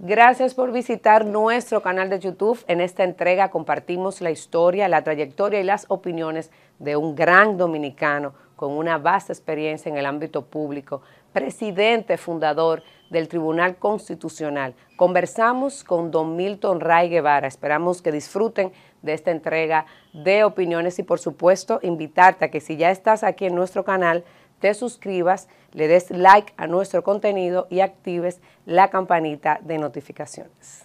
Gracias por visitar nuestro canal de YouTube. En esta entrega compartimos la historia, la trayectoria y las opiniones de un gran dominicano con una vasta experiencia en el ámbito público, presidente fundador del Tribunal Constitucional. Conversamos con don Milton Ray Guevara. Esperamos que disfruten de esta entrega de opiniones y por supuesto invitarte a que si ya estás aquí en nuestro canal, te suscribas, le des like a nuestro contenido y actives la campanita de notificaciones.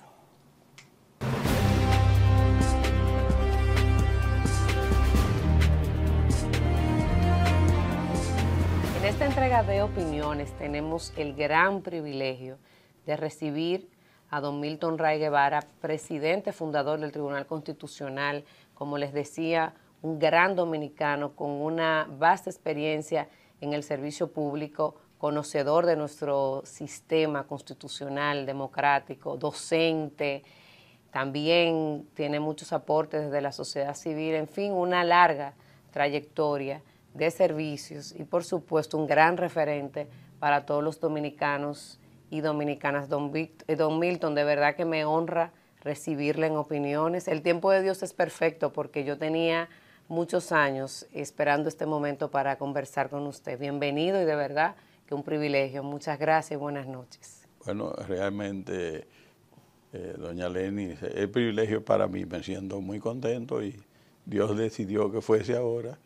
En esta entrega de opiniones tenemos el gran privilegio de recibir a don Milton Ray Guevara, presidente fundador del Tribunal Constitucional, como les decía, un gran dominicano con una vasta experiencia en el servicio público, conocedor de nuestro sistema constitucional, democrático, docente, también tiene muchos aportes desde la sociedad civil, en fin, una larga trayectoria de servicios y por supuesto un gran referente para todos los dominicanos y dominicanas. Don, eh, Don Milton, de verdad que me honra recibirle en opiniones. El tiempo de Dios es perfecto porque yo tenía muchos años esperando este momento para conversar con usted. Bienvenido y de verdad que un privilegio. Muchas gracias y buenas noches. Bueno, realmente, eh, doña Leni, el privilegio para mí, me siento muy contento y Dios decidió que fuese ahora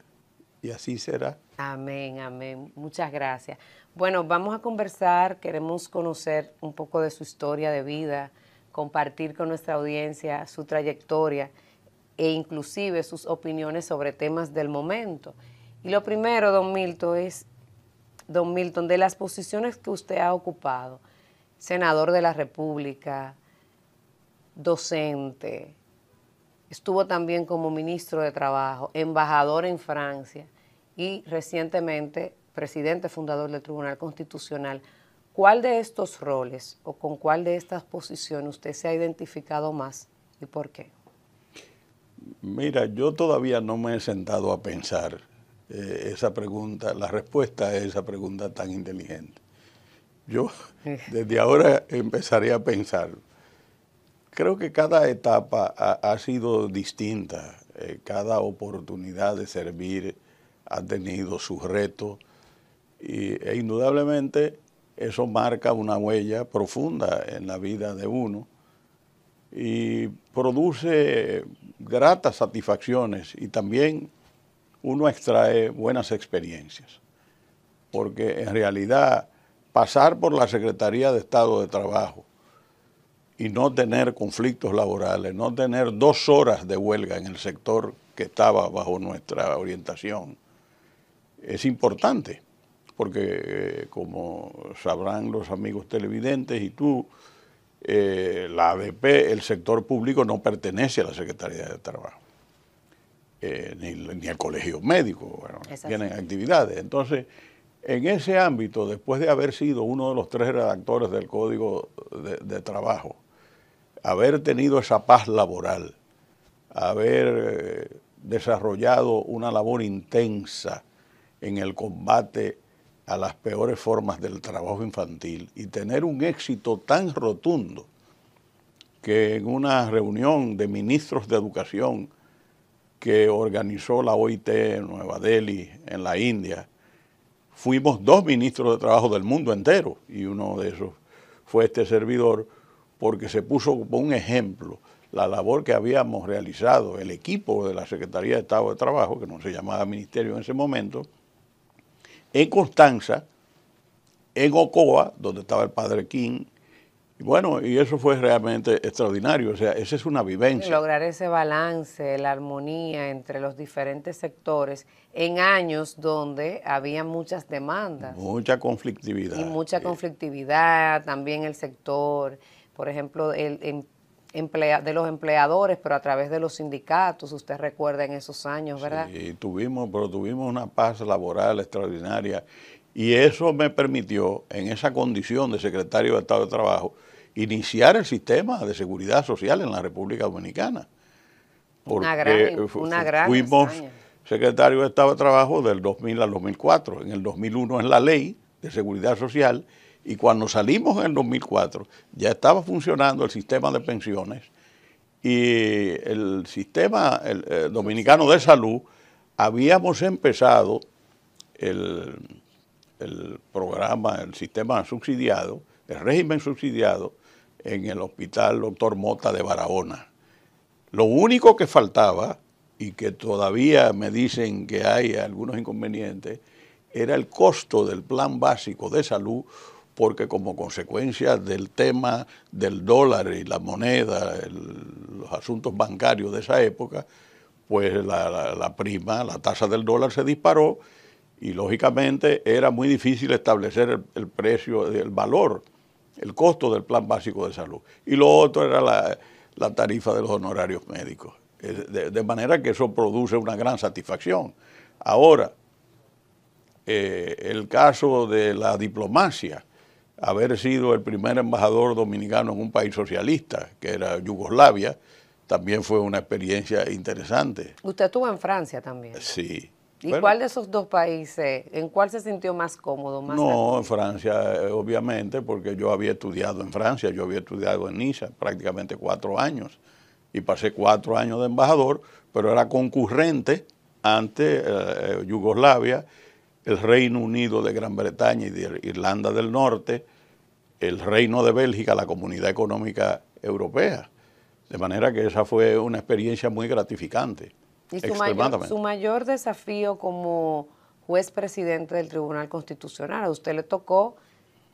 y así será. Amén, amén. Muchas gracias. Bueno, vamos a conversar, queremos conocer un poco de su historia de vida, compartir con nuestra audiencia su trayectoria e inclusive sus opiniones sobre temas del momento. Y lo primero, don Milton, es, don Milton, de las posiciones que usted ha ocupado, senador de la República, docente, estuvo también como ministro de Trabajo, embajador en Francia y recientemente presidente fundador del Tribunal Constitucional. ¿Cuál de estos roles o con cuál de estas posiciones usted se ha identificado más y por qué? Mira, yo todavía no me he sentado a pensar eh, esa pregunta, la respuesta a esa pregunta tan inteligente. Yo desde ahora empezaré a pensar. Creo que cada etapa ha, sido distinta, eh, cada oportunidad de servir ha tenido sus retos y, e indudablemente eso marca una huella profunda en la vida de uno y produce gratas satisfacciones y también uno extrae buenas experiencias, porque en realidad pasar por la Secretaría de Estado de Trabajo y no tener conflictos laborales, no tener dos horas de huelga en el sector que estaba bajo nuestra orientación, es importante, porque eh, como sabrán los amigos televidentes y tú, eh, la ADP, el sector público no pertenece a la Secretaría de Trabajo, eh, ni, al Colegio Médico, tienen actividades. Entonces, en ese ámbito, después de haber sido uno de los tres redactores del Código de, de Trabajo, haber tenido esa paz laboral, haber eh, desarrollado una labor intensa en el combate a las peores formas del trabajo infantil y tener un éxito tan rotundo que en una reunión de ministros de educación que organizó la OIT en Nueva Delhi, en la India, fuimos dos ministros de trabajo del mundo entero y uno de esos fue este servidor porque se puso como un ejemplo la labor que habíamos realizado, el equipo de la Secretaría de Estado de Trabajo, que no se llamaba Ministerio en ese momento, en Constanza, en Ocoa, donde estaba el padre King. Y bueno, y eso fue realmente extraordinario, o sea, esa es una vivencia. Lograr ese balance, la armonía entre los diferentes sectores en años donde había muchas demandas. Mucha conflictividad. Y mucha conflictividad, también el sector, por ejemplo, el, en de los empleadores, pero a través de los sindicatos, usted recuerda en esos años, ¿verdad? Sí, tuvimos, pero tuvimos una paz laboral extraordinaria y eso me permitió, en esa condición de secretario de Estado de Trabajo, iniciar el sistema de seguridad social en la República Dominicana. una gran, fuimos secretario de Estado de Trabajo del 2000 al 2004. En el 2001 es la ley de seguridad social y cuando salimos en el 2004, ya estaba funcionando el sistema de pensiones y el sistema eh, dominicano de salud, habíamos empezado el, programa, el sistema subsidiado, el régimen subsidiado en el hospital Doctor Mota de Barahona. Lo único que faltaba, y que todavía me dicen que hay algunos inconvenientes, era el costo del plan básico de salud porque como consecuencia del tema del dólar y la moneda, los asuntos bancarios de esa época, pues la, prima, la tasa del dólar se disparó y lógicamente era muy difícil establecer el, precio, el valor, el costo del plan básico de salud. Y lo otro era la, tarifa de los honorarios médicos. Eh, de, manera que eso produce una gran satisfacción. Ahora, eh, el caso de la diplomacia, haber sido el primer embajador dominicano en un país socialista, que era Yugoslavia, también fue una experiencia interesante. Usted estuvo en Francia también. Sí. ¿Y cuál de esos dos países, en cuál se sintió más cómodo? no, en Francia, eh, obviamente, porque yo había estudiado en Francia, yo había estudiado en Niza prácticamente cuatro años y pasé cuatro años de embajador, pero era concurrente ante eh, eh, Yugoslavia el Reino Unido de Gran Bretaña y de Irlanda del Norte, el Reino de Bélgica, la Comunidad Económica Europea. De manera que esa fue una experiencia muy gratificante. Y su mayor, su mayor desafío como juez presidente del Tribunal Constitucional, a usted le tocó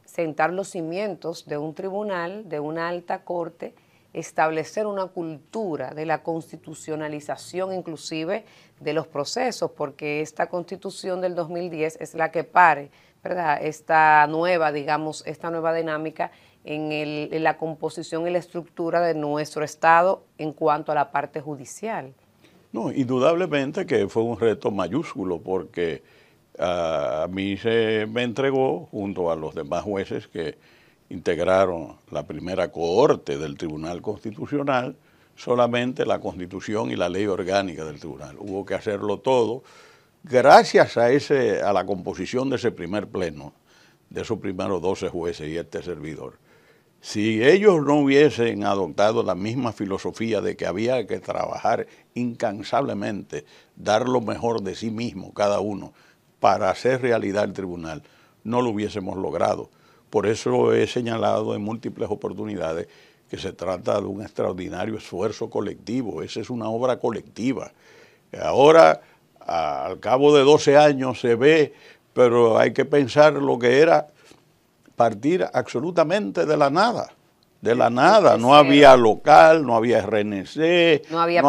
sentar los cimientos de un tribunal, de una alta corte, establecer una cultura de la constitucionalización inclusive de los procesos, porque esta constitución del 2010 es la que pare ¿verdad? esta nueva, digamos, esta nueva dinámica en, la composición y la estructura de nuestro Estado en cuanto a la parte judicial. No, indudablemente que fue un reto mayúsculo porque ah, a mí se me entregó, junto a los demás jueces que integraron la primera cohorte del Tribunal Constitucional, solamente la Constitución y la ley orgánica del Tribunal. Hubo que hacerlo todo gracias a, ese, a la composición de ese primer pleno, de esos primeros 12 jueces y este servidor. Si ellos no hubiesen adoptado la misma filosofía de que había que trabajar incansablemente, dar lo mejor de sí mismo cada uno para hacer realidad el tribunal, no lo hubiésemos logrado. Por eso he señalado en múltiples oportunidades que se trata de un extraordinario esfuerzo colectivo, esa es una obra colectiva. Ahora, al cabo de 12 años se ve, pero hay que pensar lo que era partir absolutamente de la nada. De la nada, no había local, no había RNC, no había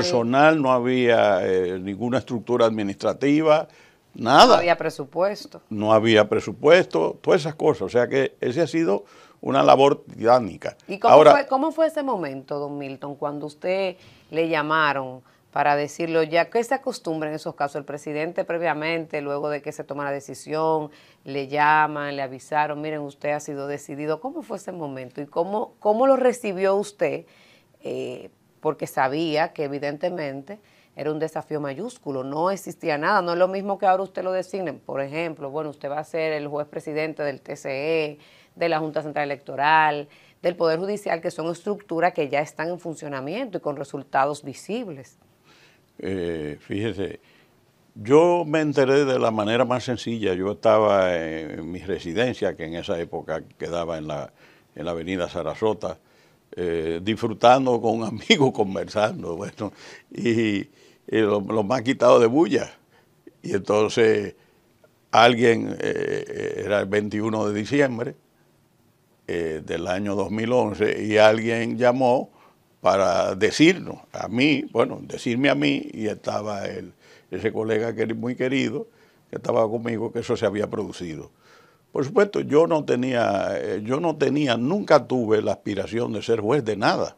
personal. no había eh, ninguna estructura administrativa, Nada. No había presupuesto. No había presupuesto, todas esas cosas. O sea que ese ha sido una labor dinámica. ¿Y cómo, Ahora, fue, cómo fue ese momento, don Milton, cuando usted le llamaron para decirlo ya? que se acostumbra en esos casos? El presidente previamente, luego de que se toma la decisión, le llaman, le avisaron, miren, usted ha sido decidido. ¿Cómo fue ese momento y cómo, cómo lo recibió usted? Eh, porque sabía que evidentemente era un desafío mayúsculo, no existía nada, no es lo mismo que ahora usted lo designe, por ejemplo, bueno, usted va a ser el juez presidente del TCE, de la Junta Central Electoral, del Poder Judicial, que son estructuras que ya están en funcionamiento y con resultados visibles. Eh, fíjese, yo me enteré de la manera más sencilla, yo estaba en mi residencia, que en esa época quedaba en la, en la avenida Sarasota, eh, disfrutando con un amigo conversando, bueno, y y los, más quitado de bulla. Y entonces alguien, eh, eh, era el 21 de diciembre eh, del año 2011, y alguien llamó para decirnos, a mí, bueno, decirme a mí, y estaba el, ese colega que muy querido, que estaba conmigo, que eso se había producido. Por supuesto, yo no tenía, yo no tenía, nunca tuve la aspiración de ser juez de nada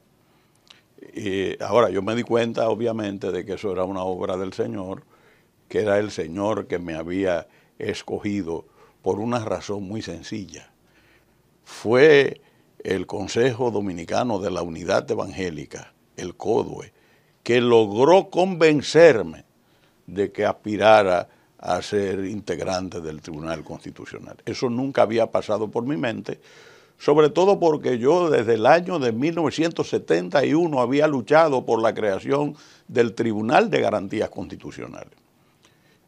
ahora yo me di cuenta, obviamente, de que eso era una obra del Señor, que era el Señor que me había escogido por una razón muy sencilla. Fue el Consejo Dominicano de la Unidad Evangélica, el CODUE, que logró convencerme de que aspirara a ser integrante del Tribunal Constitucional. Eso nunca había pasado por mi mente sobre todo porque yo desde el año de 1971 había luchado por la creación del Tribunal de Garantías Constitucionales.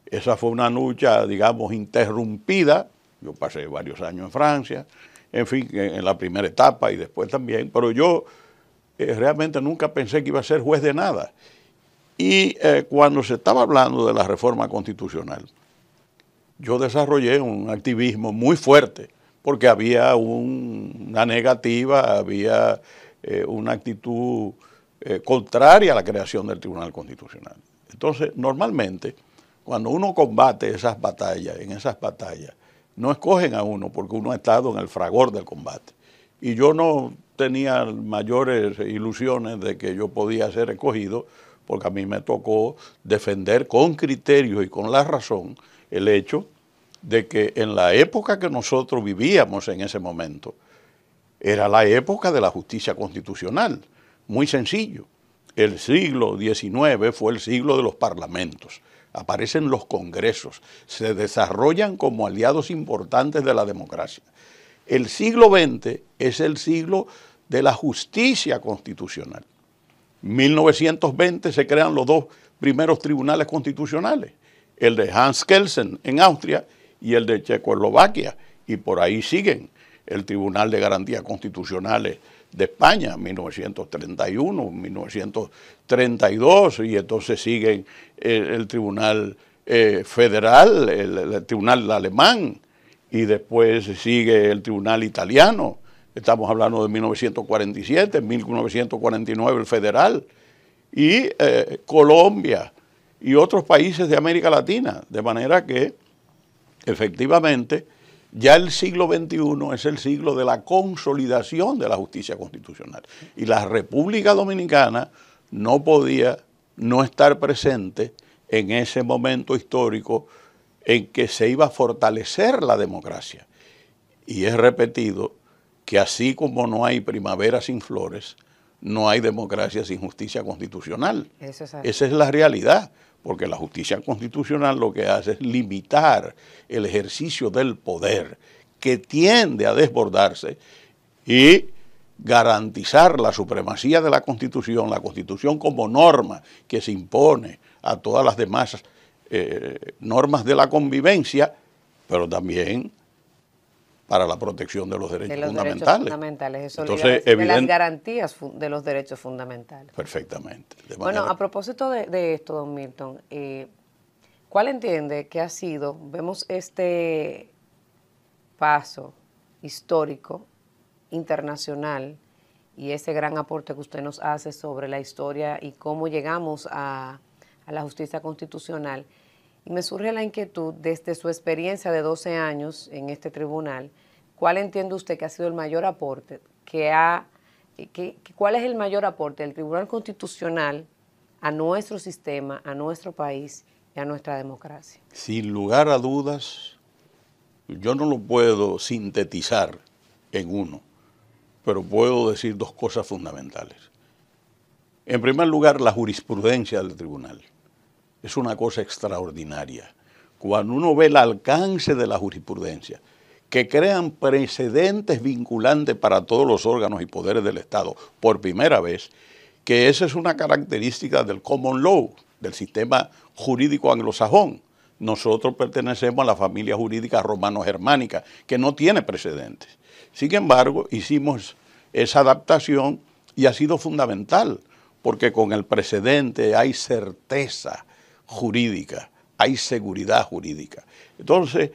Esa fue una lucha, digamos, interrumpida. Yo pasé varios años en Francia, en fin, en la primera etapa y después también, pero yo eh, realmente nunca pensé que iba a ser juez de nada. Y eh, cuando se estaba hablando de la reforma constitucional, yo desarrollé un activismo muy fuerte porque había una negativa, había eh, una actitud eh, contraria a la creación del Tribunal Constitucional. Entonces, normalmente, cuando uno combate esas batallas, en esas batallas, no escogen a uno porque uno ha estado en el fragor del combate. Y yo no tenía mayores ilusiones de que yo podía ser escogido porque a mí me tocó defender con criterio y con la razón el hecho de que en la época que nosotros vivíamos en ese momento, era la época de la justicia constitucional. Muy sencillo. El siglo XIX fue el siglo de los parlamentos. Aparecen los congresos, se desarrollan como aliados importantes de la democracia. El siglo XX es el siglo de la justicia constitucional. 1920 se crean los dos primeros tribunales constitucionales, el de Hans Kelsen en Austria y el de Checoslovaquia, y por ahí siguen el Tribunal de Garantías Constitucionales de España, 1931, 1932, y entonces siguen eh, el, Tribunal eh, Federal, el, Tribunal Alemán, y después sigue el Tribunal Italiano, estamos hablando de 1947, 1949 el Federal, y eh, Colombia y otros países de América Latina, de manera que efectivamente, ya el siglo XXI es el siglo de la consolidación de la justicia constitucional. Y la República Dominicana no podía no estar presente en ese momento histórico en que se iba a fortalecer la democracia. Y es repetido que así como no hay primavera sin flores, no hay democracia sin justicia constitucional. Esa es la realidad porque la justicia constitucional lo que hace es limitar el ejercicio del poder que tiende a desbordarse y garantizar la supremacía de la Constitución, la Constitución como norma que se impone a todas las demás eh, normas de la convivencia, pero también para la protección de los derechos fundamentales. de las garantías de los derechos fundamentales. Perfectamente. Bueno, a propósito de, esto, don Milton, eh, ¿cuál entiende que ha sido, vemos este paso histórico, internacional, y ese gran aporte que usted nos hace sobre la historia y cómo llegamos a la justicia constitucional? Y me surge la inquietud, desde su experiencia de 12 años en este tribunal, ¿cuál entiende usted que ha sido el mayor aporte que ha... ¿Cuál es el mayor aporte del Tribunal Constitucional a nuestro sistema, a nuestro país y a nuestra democracia? Sin lugar a dudas, yo no lo puedo sintetizar en uno, pero puedo decir dos cosas fundamentales. En primer lugar, la jurisprudencia del tribunal es una cosa extraordinaria. Cuando uno ve el alcance de la jurisprudencia, que crean precedentes vinculantes para todos los órganos y poderes del Estado, por primera vez, que esa es una característica del common law, del sistema jurídico anglosajón. Nosotros pertenecemos a la familia jurídica romano-germánica, que no tiene precedentes. Sin embargo, hicimos esa adaptación y ha sido fundamental, porque con el precedente hay certeza, jurídica, hay seguridad jurídica. Entonces,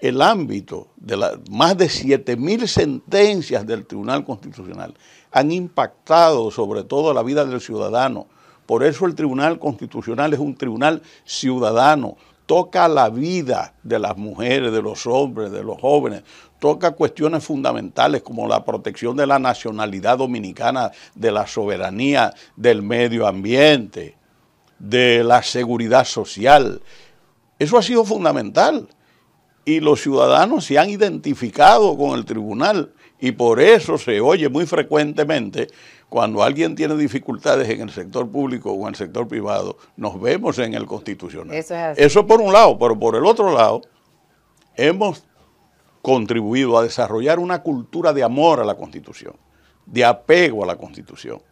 el ámbito de las más de 7.000 sentencias del Tribunal Constitucional han impactado sobre todo la vida del ciudadano. Por eso el Tribunal Constitucional es un tribunal ciudadano. Toca la vida de las mujeres, de los hombres, de los jóvenes. Toca cuestiones fundamentales como la protección de la nacionalidad dominicana, de la soberanía, del medio ambiente de la seguridad social. Eso ha sido fundamental y los ciudadanos se han identificado con el tribunal y por eso se oye muy frecuentemente cuando alguien tiene dificultades en el sector público o en el sector privado, nos vemos en el constitucional. Eso, es eso por un lado, pero por el otro lado, hemos contribuido a desarrollar una cultura de amor a la constitución, de apego a la constitución.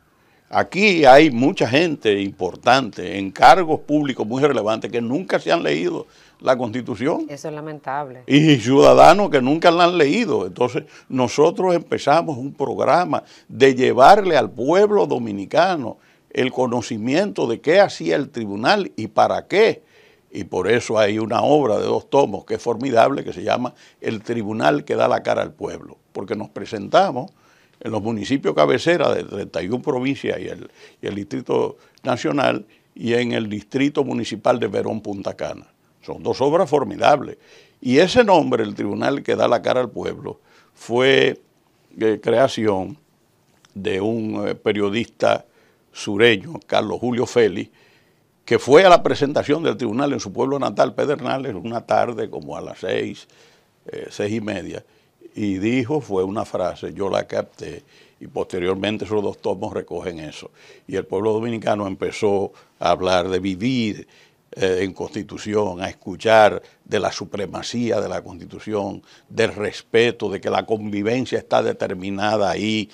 Aquí hay mucha gente importante en cargos públicos muy relevantes que nunca se han leído la Constitución. Eso es lamentable. Y ciudadanos que nunca la han leído. Entonces, nosotros empezamos un programa de llevarle al pueblo dominicano el conocimiento de qué hacía el tribunal y para qué. Y por eso hay una obra de dos tomos que es formidable, que se llama El Tribunal que da la cara al pueblo, porque nos presentamos en los municipios cabecera de 31 provincias y el, Distrito Nacional y en el Distrito Municipal de Verón Punta Cana. Son dos obras formidables. Y ese nombre, el tribunal que da la cara al pueblo, fue eh, creación de un eh, periodista sureño, Carlos Julio Félix, que fue a la presentación del tribunal en su pueblo natal, Pedernales, una tarde como a las seis, eh, seis y media, y dijo fue una frase, yo la capté y posteriormente esos dos tomos recogen eso. Y el pueblo dominicano empezó a hablar de vivir eh, en constitución, a escuchar de la supremacía de la constitución, del respeto, de que la convivencia está determinada ahí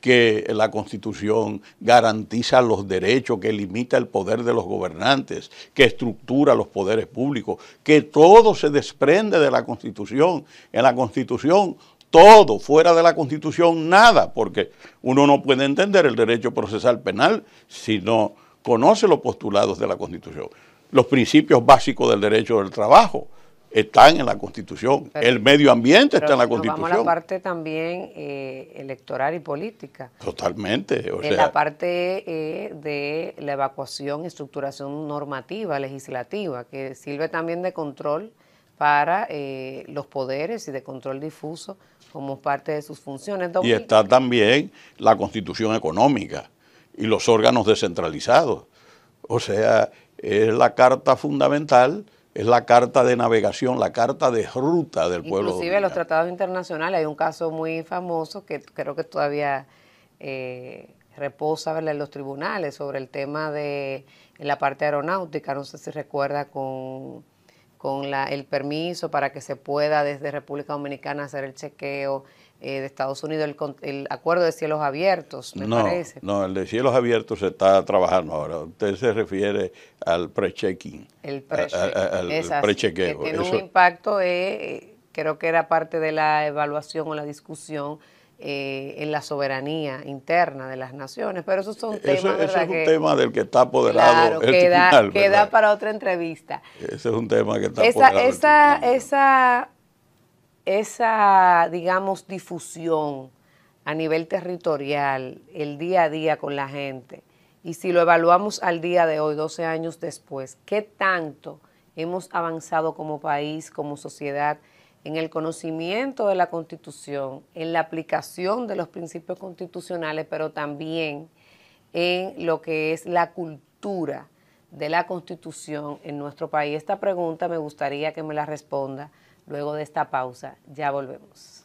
que la Constitución garantiza los derechos, que limita el poder de los gobernantes, que estructura los poderes públicos, que todo se desprende de la Constitución. En la Constitución todo, fuera de la Constitución nada, porque uno no puede entender el derecho procesal penal si no conoce los postulados de la Constitución, los principios básicos del derecho del trabajo, están en la Constitución, el medio ambiente está en la Constitución. Vamos a la parte también eh, electoral y política. Totalmente. O en la parte eh, de la evacuación estructuración normativa, legislativa, que sirve también de control para eh, los poderes y de control difuso como parte de sus funciones. y está también la constitución económica y los órganos descentralizados. O sea, es la carta fundamental es la carta de navegación, la carta de ruta del pueblo. Inclusive en los tratados internacionales hay un caso muy famoso que creo que todavía eh, reposa en los tribunales sobre el tema de la parte aeronáutica, no sé si recuerda con, con el permiso para que se pueda desde República Dominicana hacer el chequeo eh, de Estados Unidos, el, acuerdo de cielos abiertos, me no, parece. No, el de cielos abiertos se está trabajando ahora. Usted se refiere al pre-checking. El pre-chequeo. tiene un impacto, eh, creo que era parte de la evaluación o la discusión eh, en la soberanía interna de las naciones, pero esos son temas. Eso, eso es un tema del que está apoderado. queda, queda para otra entrevista. Ese es un tema que está esa, Esa, esa esa, digamos, difusión a nivel territorial, el día a día con la gente, y si lo evaluamos al día de hoy, 12 años después, ¿qué tanto hemos avanzado como país, como sociedad, en el conocimiento de la Constitución, en la aplicación de los principios constitucionales, pero también en lo que es la cultura de la Constitución en nuestro país? Esta pregunta me gustaría que me la responda Luego de esta pausa, ya volvemos.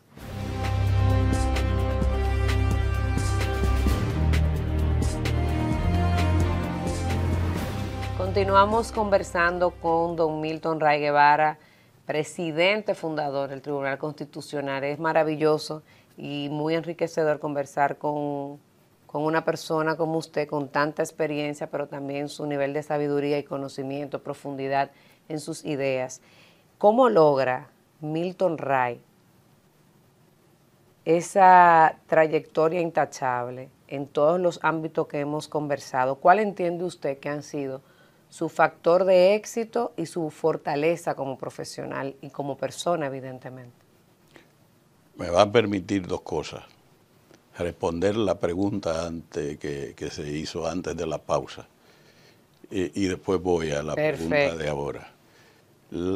Continuamos conversando con don Milton Ray Guevara, presidente fundador del Tribunal Constitucional. Es maravilloso y muy enriquecedor conversar con, con, una persona como usted, con tanta experiencia, pero también su nivel de sabiduría y conocimiento, profundidad en sus ideas. ¿Cómo logra Milton Ray esa trayectoria intachable en todos los ámbitos que hemos conversado? ¿Cuál entiende usted que han sido su factor de éxito y su fortaleza como profesional y como persona, evidentemente? Me va a permitir dos cosas. Responder la pregunta que, se hizo antes de la pausa. Eh, y, después voy a la pregunta de ahora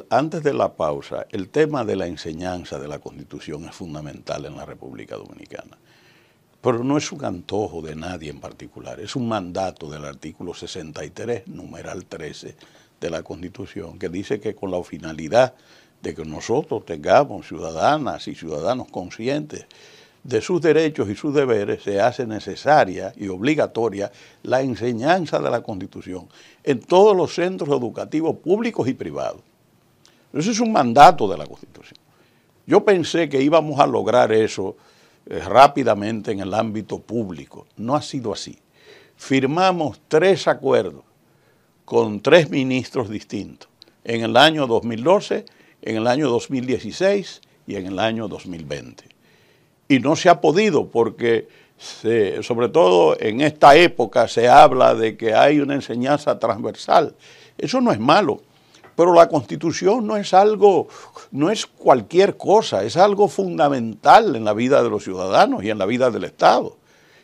antes de la pausa, el tema de la enseñanza de la Constitución es fundamental en la República Dominicana. Pero no es un antojo de nadie en particular, es un mandato del artículo 63, numeral 13 de la Constitución, que dice que con la finalidad de que nosotros tengamos ciudadanas y ciudadanos conscientes de sus derechos y sus deberes se hace necesaria y obligatoria la enseñanza de la Constitución en todos los centros educativos públicos y privados. Eso es un mandato de la Constitución. Yo pensé que íbamos a lograr eso eh, rápidamente en el ámbito público. No ha sido así. Firmamos tres acuerdos con tres ministros distintos en el año 2012, en el año 2016 y en el año 2020. Y no se ha podido porque, sobre todo en esta época, se habla de que hay una enseñanza transversal. Eso no es malo pero la constitución no es algo, no es cualquier cosa, es algo fundamental en la vida de los ciudadanos y en la vida del Estado.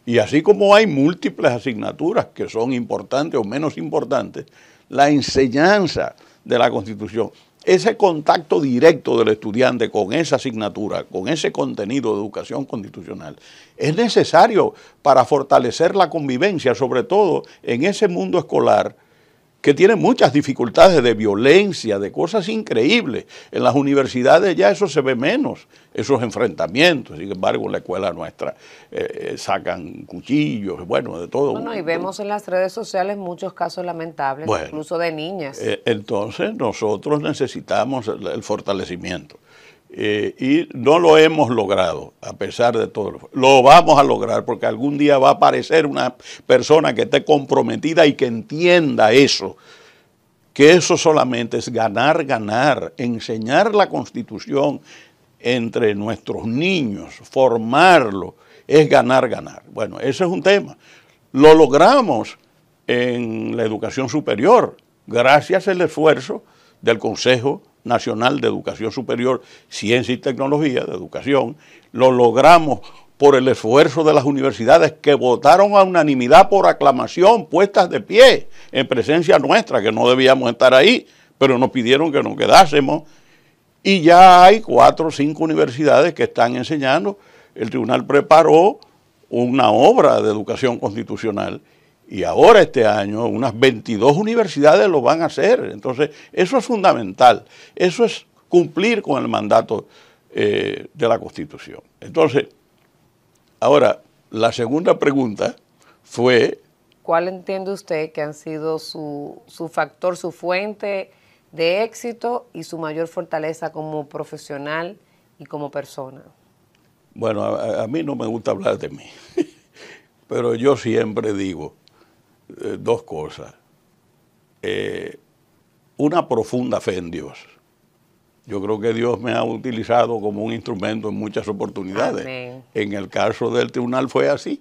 Y así como hay múltiples asignaturas que son importantes o menos importantes, la enseñanza de la constitución, ese contacto directo del estudiante con esa asignatura, con ese contenido de educación constitucional, es necesario para fortalecer la convivencia, sobre todo en ese mundo escolar que tiene muchas dificultades de violencia, de cosas increíbles. En las universidades ya eso se ve menos, esos enfrentamientos. Sin embargo, en la escuela nuestra eh, eh, sacan cuchillos, bueno, de todo. Bueno, y vemos en las redes sociales muchos casos lamentables, incluso de niñas. Eh, entonces, nosotros necesitamos el fortalecimiento. Eh, y no lo hemos logrado, a pesar de todo. Lo, vamos a lograr porque algún día va a aparecer una persona que esté comprometida y que entienda eso. Que eso solamente es ganar, ganar, enseñar la constitución entre nuestros niños, formarlo, es ganar, ganar. Bueno, ese es un tema. Lo logramos en la educación superior, gracias al esfuerzo del Consejo Nacional de Educación Superior, Ciencia y Tecnología de Educación, lo logramos por el esfuerzo de las universidades que votaron a unanimidad por aclamación, puestas de pie, en presencia nuestra, que no debíamos estar ahí, pero nos pidieron que nos quedásemos. Y ya hay cuatro o cinco universidades que están enseñando. El tribunal preparó una obra de educación constitucional y ahora este año unas 22 universidades lo van a hacer. Entonces, eso es fundamental. Eso es cumplir con el mandato eh, de la Constitución. Entonces, ahora, la segunda pregunta fue... ¿Cuál entiende usted que han sido su, factor, su fuente de éxito y su mayor fortaleza como profesional y como persona? Bueno, a mí no me gusta hablar de mí, pero yo siempre digo, eh, dos cosas. Eh, una profunda fe en Dios. Yo creo que Dios me ha utilizado como un instrumento en muchas oportunidades. En el caso del tribunal fue así.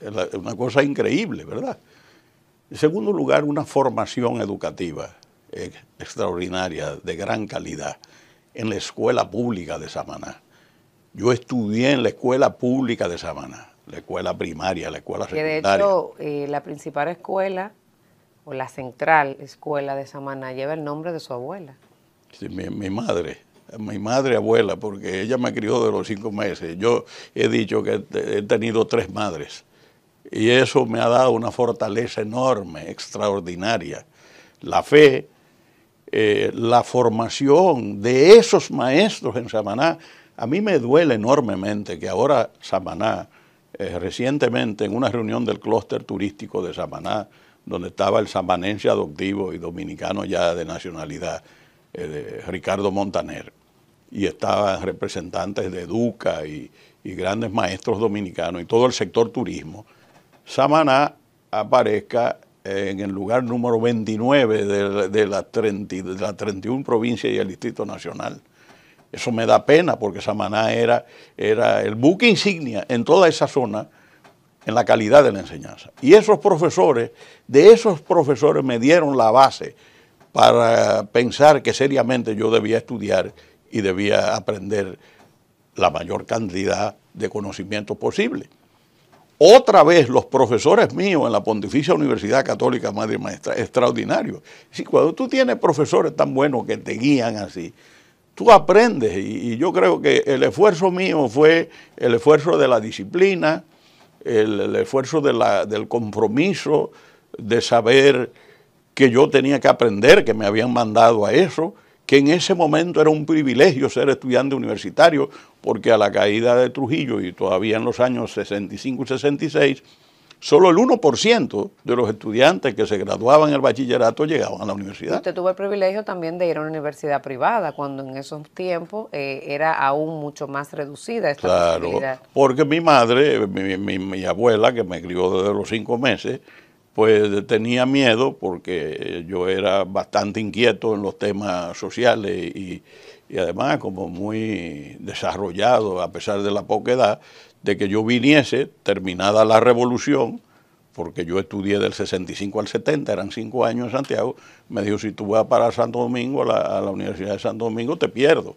Es Una cosa increíble, ¿verdad? En segundo lugar, una formación educativa extraordinaria, de gran calidad, en la escuela pública de Samaná. Yo estudié en la escuela pública de Samaná la escuela primaria, la escuela secundaria. Que de hecho, eh, la principal escuela, o la central escuela de Samaná, lleva el nombre de su abuela. mi, madre mi madre abuela, porque ella me crió de los cinco meses. Yo he dicho que he tenido tres madres y eso me ha dado una fortaleza enorme, extraordinaria. La fe, eh, la formación de esos maestros en Samaná, a mí me duele enormemente que ahora Samaná eh, recientemente en una reunión del clúster turístico de Samaná, donde estaba el samanense adoptivo y dominicano ya de nacionalidad, eh, Ricardo Montaner, y estaban representantes de Educa y, grandes maestros dominicanos y todo el sector turismo, Samaná aparezca eh, en el lugar número 29 de, las 31 provincias y el Distrito Nacional. Eso me da pena porque Samaná era, era el buque insignia en toda esa zona en la calidad de la enseñanza. Y esos profesores, de esos profesores me dieron la base para pensar que seriamente yo debía estudiar y debía aprender la mayor cantidad de conocimiento posible. Otra vez los profesores míos en la Pontificia Universidad Católica Madre y Maestra, extraordinario. Si cuando tú tienes profesores tan buenos que te guían así, tú aprendes y, yo creo que el esfuerzo mío fue el esfuerzo de la disciplina, el, esfuerzo del compromiso, de saber que yo tenía que aprender, que me habían mandado a eso, que en ese momento era un privilegio ser estudiante universitario, porque a la caída de Trujillo y todavía en los años 65 y 66, Solo el 1% de los estudiantes que se graduaban en el bachillerato llegaban a la universidad. Usted tuvo el privilegio también de ir a una universidad privada, cuando en esos tiempos eh, era aún mucho más reducida esta claro, Porque mi madre, mi, abuela, que me crió desde los cinco meses, pues tenía miedo porque yo era bastante inquieto en los temas sociales y, y además como muy desarrollado a pesar de la poca edad, de que yo viniese, terminada la revolución, porque yo estudié del 65 al 70, eran cinco años en Santiago, me dijo, si tú vas para Santo Domingo, a la, Universidad de Santo Domingo, te pierdo.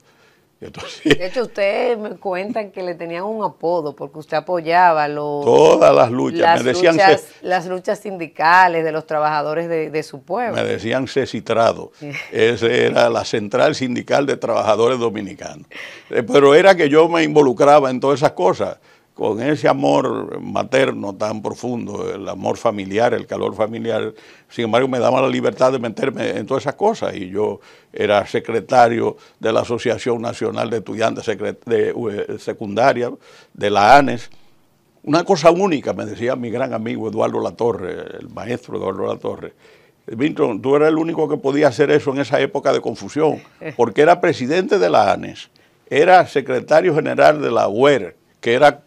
de hecho, ustedes me cuentan que le tenían un apodo porque usted apoyaba los, todas las luchas. Las, decían luchas las luchas sindicales de los trabajadores de, su pueblo. Me decían Cecitrado. Esa era la central sindical de trabajadores dominicanos. Eh, pero era que yo me involucraba en todas esas cosas con ese amor materno tan profundo, el amor familiar, el calor familiar, sin embargo me daba la libertad de meterme en todas esas cosas y yo era secretario de la Asociación Nacional de Estudiantes de eh, Secundaria, de la ANES. Una cosa única, me decía mi gran amigo Eduardo Latorre, el maestro Eduardo Latorre, Vinton, tú eras el único que podía hacer eso en esa época de confusión, porque era presidente de la ANES, era secretario general de la UER, que era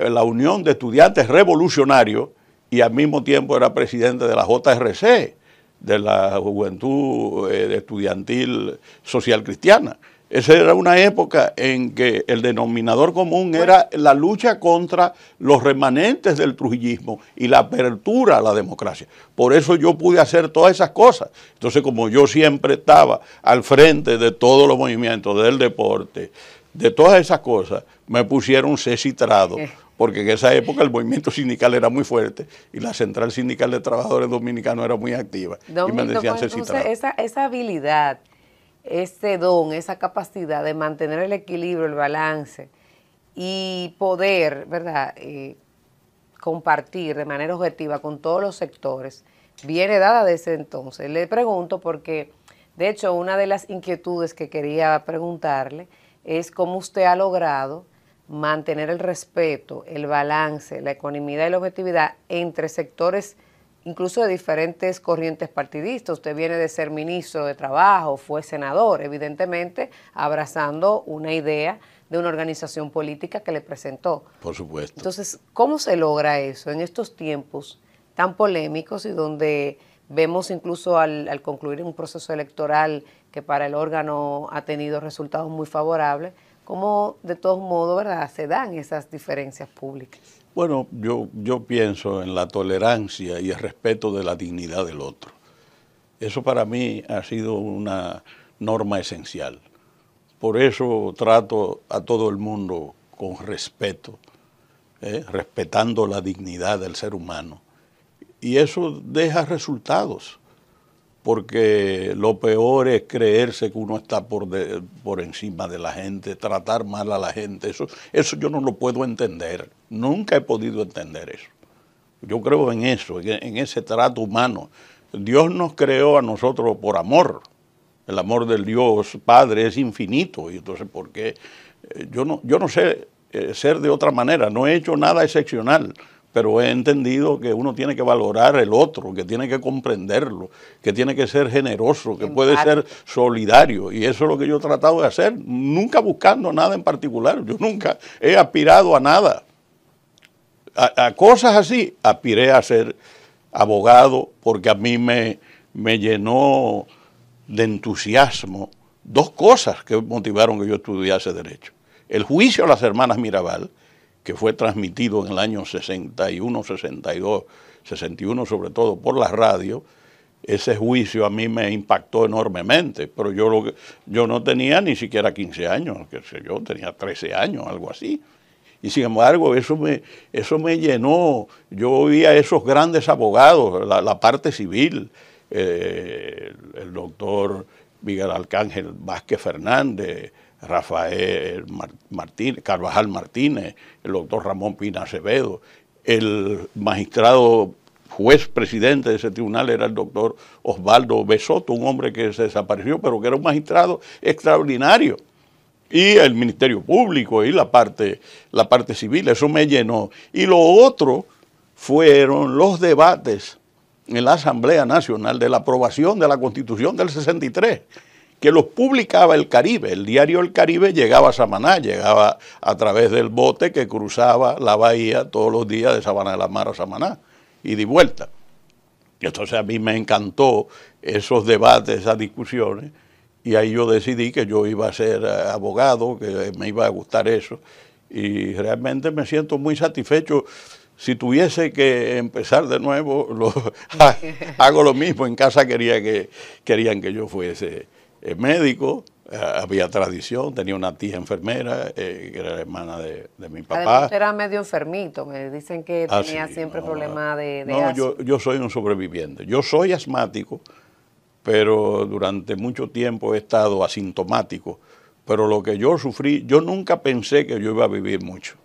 eh, la Unión de Estudiantes Revolucionarios y al mismo tiempo era presidente de la JRC, de la Juventud eh, Estudiantil Social Cristiana. Esa era una época en que el denominador común era la lucha contra los remanentes del trujillismo y la apertura a la democracia. Por eso yo pude hacer todas esas cosas. Entonces, como yo siempre estaba al frente de todos los movimientos del deporte, de todas esas cosas, me pusieron cesitrado. Eh porque en esa época el movimiento sindical era muy fuerte y la Central Sindical de Trabajadores Dominicanos era muy activa. y me decían entonces, esa, habilidad, ese don, esa capacidad de mantener el equilibrio, el balance y poder, ¿verdad?, eh, compartir de manera objetiva con todos los sectores, viene dada desde entonces. Le pregunto porque, de hecho, una de las inquietudes que quería preguntarle es cómo usted ha logrado mantener el respeto, el balance, la economía y la objetividad entre sectores incluso de diferentes corrientes partidistas. Usted viene de ser ministro de Trabajo, fue senador, evidentemente, abrazando una idea de una organización política que le presentó. Por supuesto. Entonces, ¿cómo se logra eso en estos tiempos tan polémicos y donde vemos incluso al, al concluir un proceso electoral que para el órgano ha tenido resultados muy favorables? cómo de todos modos, se dan esas diferencias públicas. Bueno, yo, yo pienso en la tolerancia y el respeto de la dignidad del otro. Eso para mí ha sido una norma esencial. Por eso trato a todo el mundo con respeto, ¿eh? respetando la dignidad del ser humano. Y eso deja resultados porque lo peor es creerse que uno está por, por encima de la gente, tratar mal a la gente, eso, eso yo no lo puedo entender, nunca he podido entender eso. Yo creo en eso, en, ese trato humano. Dios nos creó a nosotros por amor, el amor del Dios Padre es infinito, y entonces ¿por qué? Eh, yo no, yo no sé eh, ser de otra manera, no he hecho nada excepcional pero he entendido que uno tiene que valorar el otro, que tiene que comprenderlo, que tiene que ser generoso, que puede ser solidario. Y eso es lo que yo he tratado de hacer, nunca buscando nada en particular. Yo nunca he aspirado a nada. A, cosas así, aspiré a ser abogado porque a mí me, me llenó de entusiasmo dos cosas que motivaron que yo estudiase derecho. El juicio a las hermanas Mirabal, que fue transmitido en el año 61, 62, 61 sobre todo por la radio, ese juicio a mí me impactó enormemente, pero yo, lo, yo no tenía ni siquiera 15 años, que sé yo, tenía 13 años, algo así. Y sin embargo, eso me, eso me llenó. Yo vi a esos grandes abogados, la, parte civil, eh, el, el, doctor Miguel Arcángel Vázquez Fernández, Rafael Martínez, Carvajal Martínez, el doctor Ramón Pina Acevedo, el magistrado juez presidente de ese tribunal era el doctor Osvaldo Besoto, un hombre que se desapareció, pero que era un magistrado extraordinario. Y el Ministerio Público y la parte, la parte civil, eso me llenó. Y lo otro fueron los debates en la Asamblea Nacional de la aprobación de la Constitución del 63 que los publicaba el Caribe. El diario El Caribe llegaba a Samaná, llegaba a través del bote que cruzaba la bahía todos los días de Sabana de la Mar a Samaná, y de vuelta. Entonces a mí me encantó esos debates, esas discusiones, y ahí yo decidí que yo iba a ser eh, abogado, que me iba a gustar eso, y realmente me siento muy satisfecho. Si tuviese que empezar de nuevo, hago lo mismo. En casa quería que, querían que yo fuese eh, médico, eh, había tradición, tenía una tía enfermera, eh, que era la hermana de, mi papá. Además, era medio enfermito, me dicen que ah, tenía siempre problemas de, No, Yo, soy un sobreviviente. Yo soy asmático, pero durante mucho tiempo he estado asintomático. Pero lo que yo sufrí, yo nunca pensé que yo iba a vivir mucho,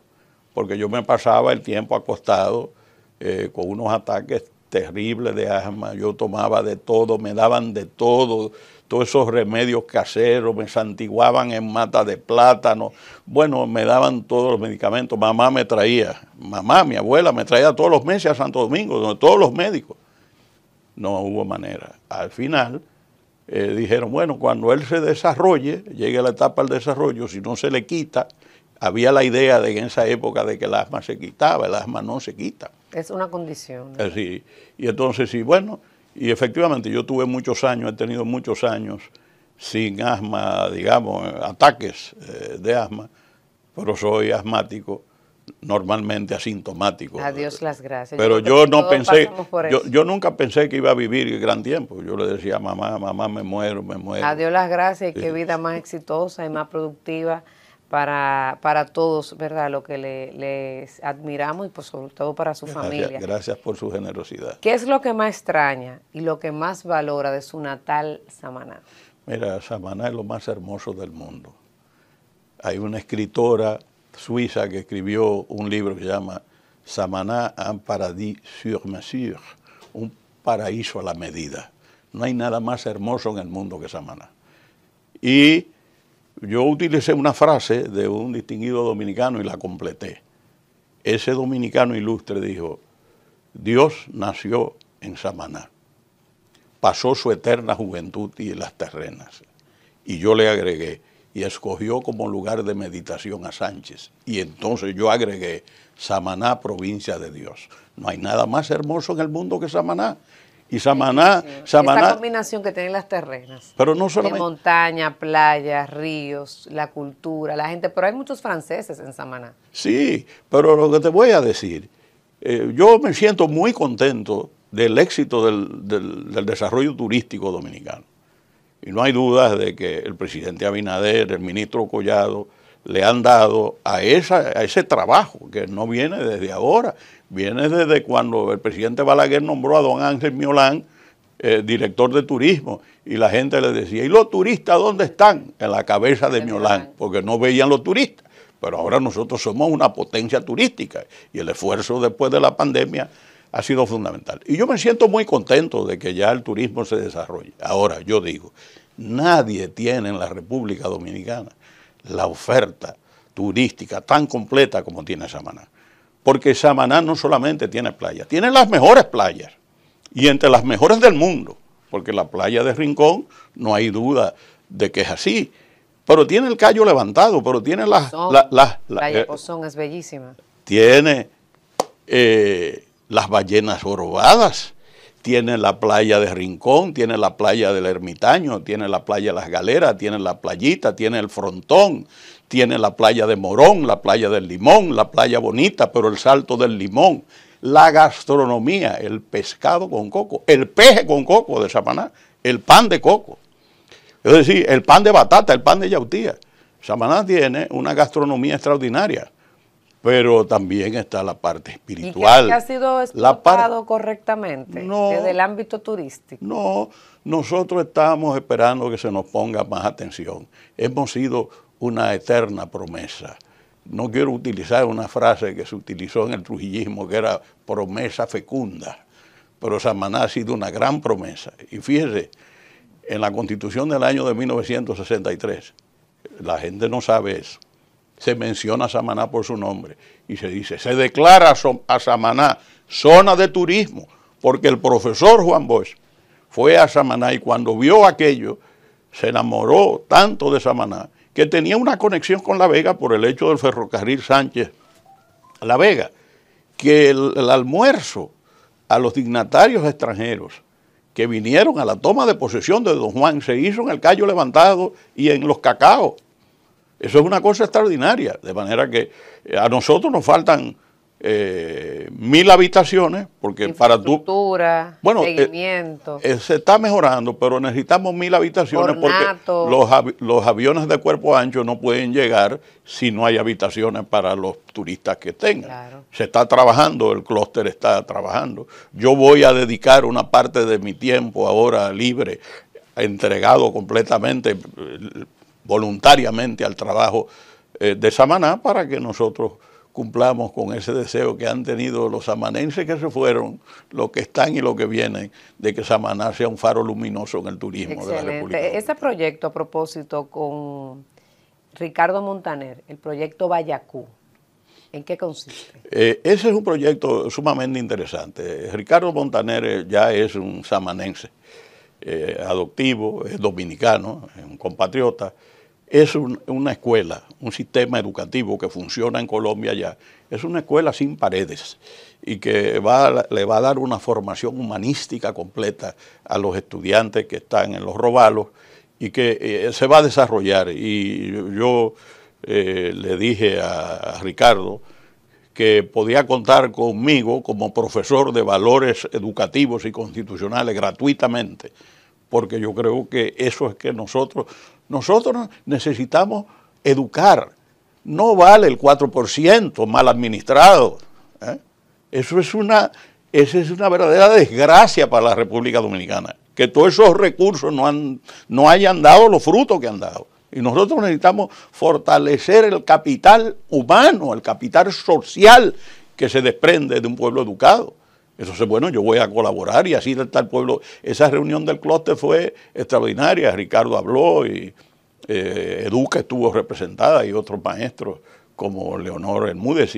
porque yo me pasaba el tiempo acostado con unos ataques terribles de asma, yo tomaba de todo, me daban de todo, todos esos remedios caseros, me santiguaban en mata de plátano, bueno, me daban todos los medicamentos, mamá me traía, mamá, mi abuela me traía todos los meses a Santo Domingo, donde todos los médicos. No hubo manera. Al final eh, dijeron, bueno, cuando él se desarrolle, llegue a la etapa del desarrollo, si no se le quita, había la idea de en esa época de que el asma se quitaba, el asma no se quita. Es una condición. Eh, sí. Y entonces, sí, bueno, y efectivamente, yo tuve muchos años, he tenido muchos años sin asma, digamos, ataques eh, de asma, pero soy asmático normalmente asintomático. Adiós las gracias. Pero yo, no pensé, yo, nunca pensé que iba a vivir gran tiempo. Yo le decía, mamá, mamá, me muero, me muero. Adiós las gracias y qué vida más exitosa y más productiva para, todos, ¿verdad? Lo que le, les admiramos y por pues, sobre todo para su familia. Gracias por su generosidad. ¿Qué es lo que más extraña y lo que más valora de su natal Samaná? Mira, Samaná es lo más hermoso del mundo. Hay una escritora suiza que escribió un libro que se llama Samaná, un paradis sur mesure, un paraíso a la medida. No hay nada más hermoso en el mundo que Samaná. Y yo utilicé una frase de un distinguido dominicano y la completé. Ese dominicano ilustre dijo, Dios nació en Samaná, pasó su eterna juventud y las terrenas. Y yo le agregué, y escogió como lugar de meditación a Sánchez. Y entonces yo agregué, Samaná, provincia de Dios. No hay nada más hermoso en el mundo que Samaná. Y Samaná, combinación que tienen las terrenas. Pero no solamente. montaña, playas, ríos, la cultura, la gente. Pero hay muchos franceses en Samaná. Sí, pero lo que te voy a decir, eh, yo me siento muy contento del éxito del, del desarrollo turístico dominicano. Y no hay dudas de que el presidente Abinader, el ministro Collado, le han dado a, esa, a ese trabajo que no viene desde ahora viene desde cuando el presidente Balaguer nombró a don Ángel Miolán eh, director de turismo y la gente le decía, ¿y los turistas dónde están? En la cabeza de, Miolán, porque no veían los turistas. Pero ahora nosotros somos una potencia turística y el esfuerzo después de la pandemia ha sido fundamental. Y yo me siento muy contento de que ya el turismo se desarrolle. Ahora, yo digo, nadie tiene en la República Dominicana la oferta turística tan completa como tiene Samaná porque Samaná no solamente tiene playas, tiene las mejores playas y entre las mejores del mundo, porque la playa de Rincón no hay duda de que es así. Pero tiene el callo levantado, pero tiene las... La, la, playa eh, Pozón es bellísima. Tiene eh, las ballenas jorobadas, tiene la playa de Rincón, tiene la playa del Ermitaño, tiene la playa de Las Galeras, tiene la playita, tiene el frontón, tiene la playa de Morón, la playa del Limón, la playa bonita, pero el salto del Limón, la gastronomía, el pescado con coco, el peje con coco de Samaná, el pan de coco, es decir, el pan de batata, el pan de yautía. Samaná tiene una gastronomía extraordinaria, pero también está la parte espiritual. ¿Y que ha sido explotado correctamente no, desde el ámbito turístico? No, nosotros estamos esperando que se nos ponga más atención. Hemos sido una eterna promesa. No quiero utilizar una frase que se utilizó en el trujillismo, que era promesa fecunda, pero Samaná ha sido una gran promesa. Y fíjese, en la constitución del año de 1963, la gente no sabe eso, se menciona Samaná por su nombre y se dice, se declara a Samaná zona de turismo, porque el profesor Juan Bosch fue a Samaná y cuando vio aquello, se enamoró tanto de Samaná que tenía una conexión con La Vega por el hecho del ferrocarril Sánchez La Vega, que el, almuerzo a los dignatarios extranjeros que vinieron a la toma de posesión de don Juan se hizo en el Cayo Levantado y en los Cacaos. Eso es una cosa extraordinaria, de manera que a nosotros nos faltan eh, mil habitaciones, porque para tu... Bueno, eh, seguimiento. Eh, se está mejorando, pero necesitamos mil habitaciones porque los, los aviones de cuerpo ancho no pueden llegar si no hay habitaciones para los turistas que tengan. Se está trabajando, el clúster está trabajando. Yo voy a dedicar una parte de mi tiempo ahora libre, entregado completamente, voluntariamente al trabajo de Samaná para que nosotros cumplamos con ese deseo que han tenido los samanenses que se fueron, los que están y los que vienen, de que Samaná sea un faro luminoso en el turismo de la República. Ese proyecto a propósito con Ricardo Montaner, el proyecto Bayacú, ¿en qué consiste? Eh, ese es un proyecto sumamente interesante. Ricardo Montaner eh, ya es un samanense, eh, adoptivo, es dominicano, es un compatriota es una escuela, un sistema educativo que funciona en Colombia ya. Es una escuela sin paredes y que le va a dar una formación humanística completa a los estudiantes que están en los robalos y que eh, se va a desarrollar. Y yo eh, le dije a Ricardo que podía contar conmigo como profesor de valores educativos y constitucionales gratuitamente porque yo creo que eso es que nosotros nosotros necesitamos educar. No vale el 4% mal administrado. ¿eh? Eso es una, es una verdadera desgracia para la República Dominicana, que todos esos recursos no, han, no hayan dado los frutos que han dado. Y nosotros necesitamos fortalecer el capital humano, el capital social que se desprende de un pueblo educado. Entonces, bueno, yo voy a colaborar y así está el pueblo. Esa reunión del clúster fue extraordinaria. Ricardo habló y eh, Educa estuvo representada y otros maestros como Leonor Hermúdez.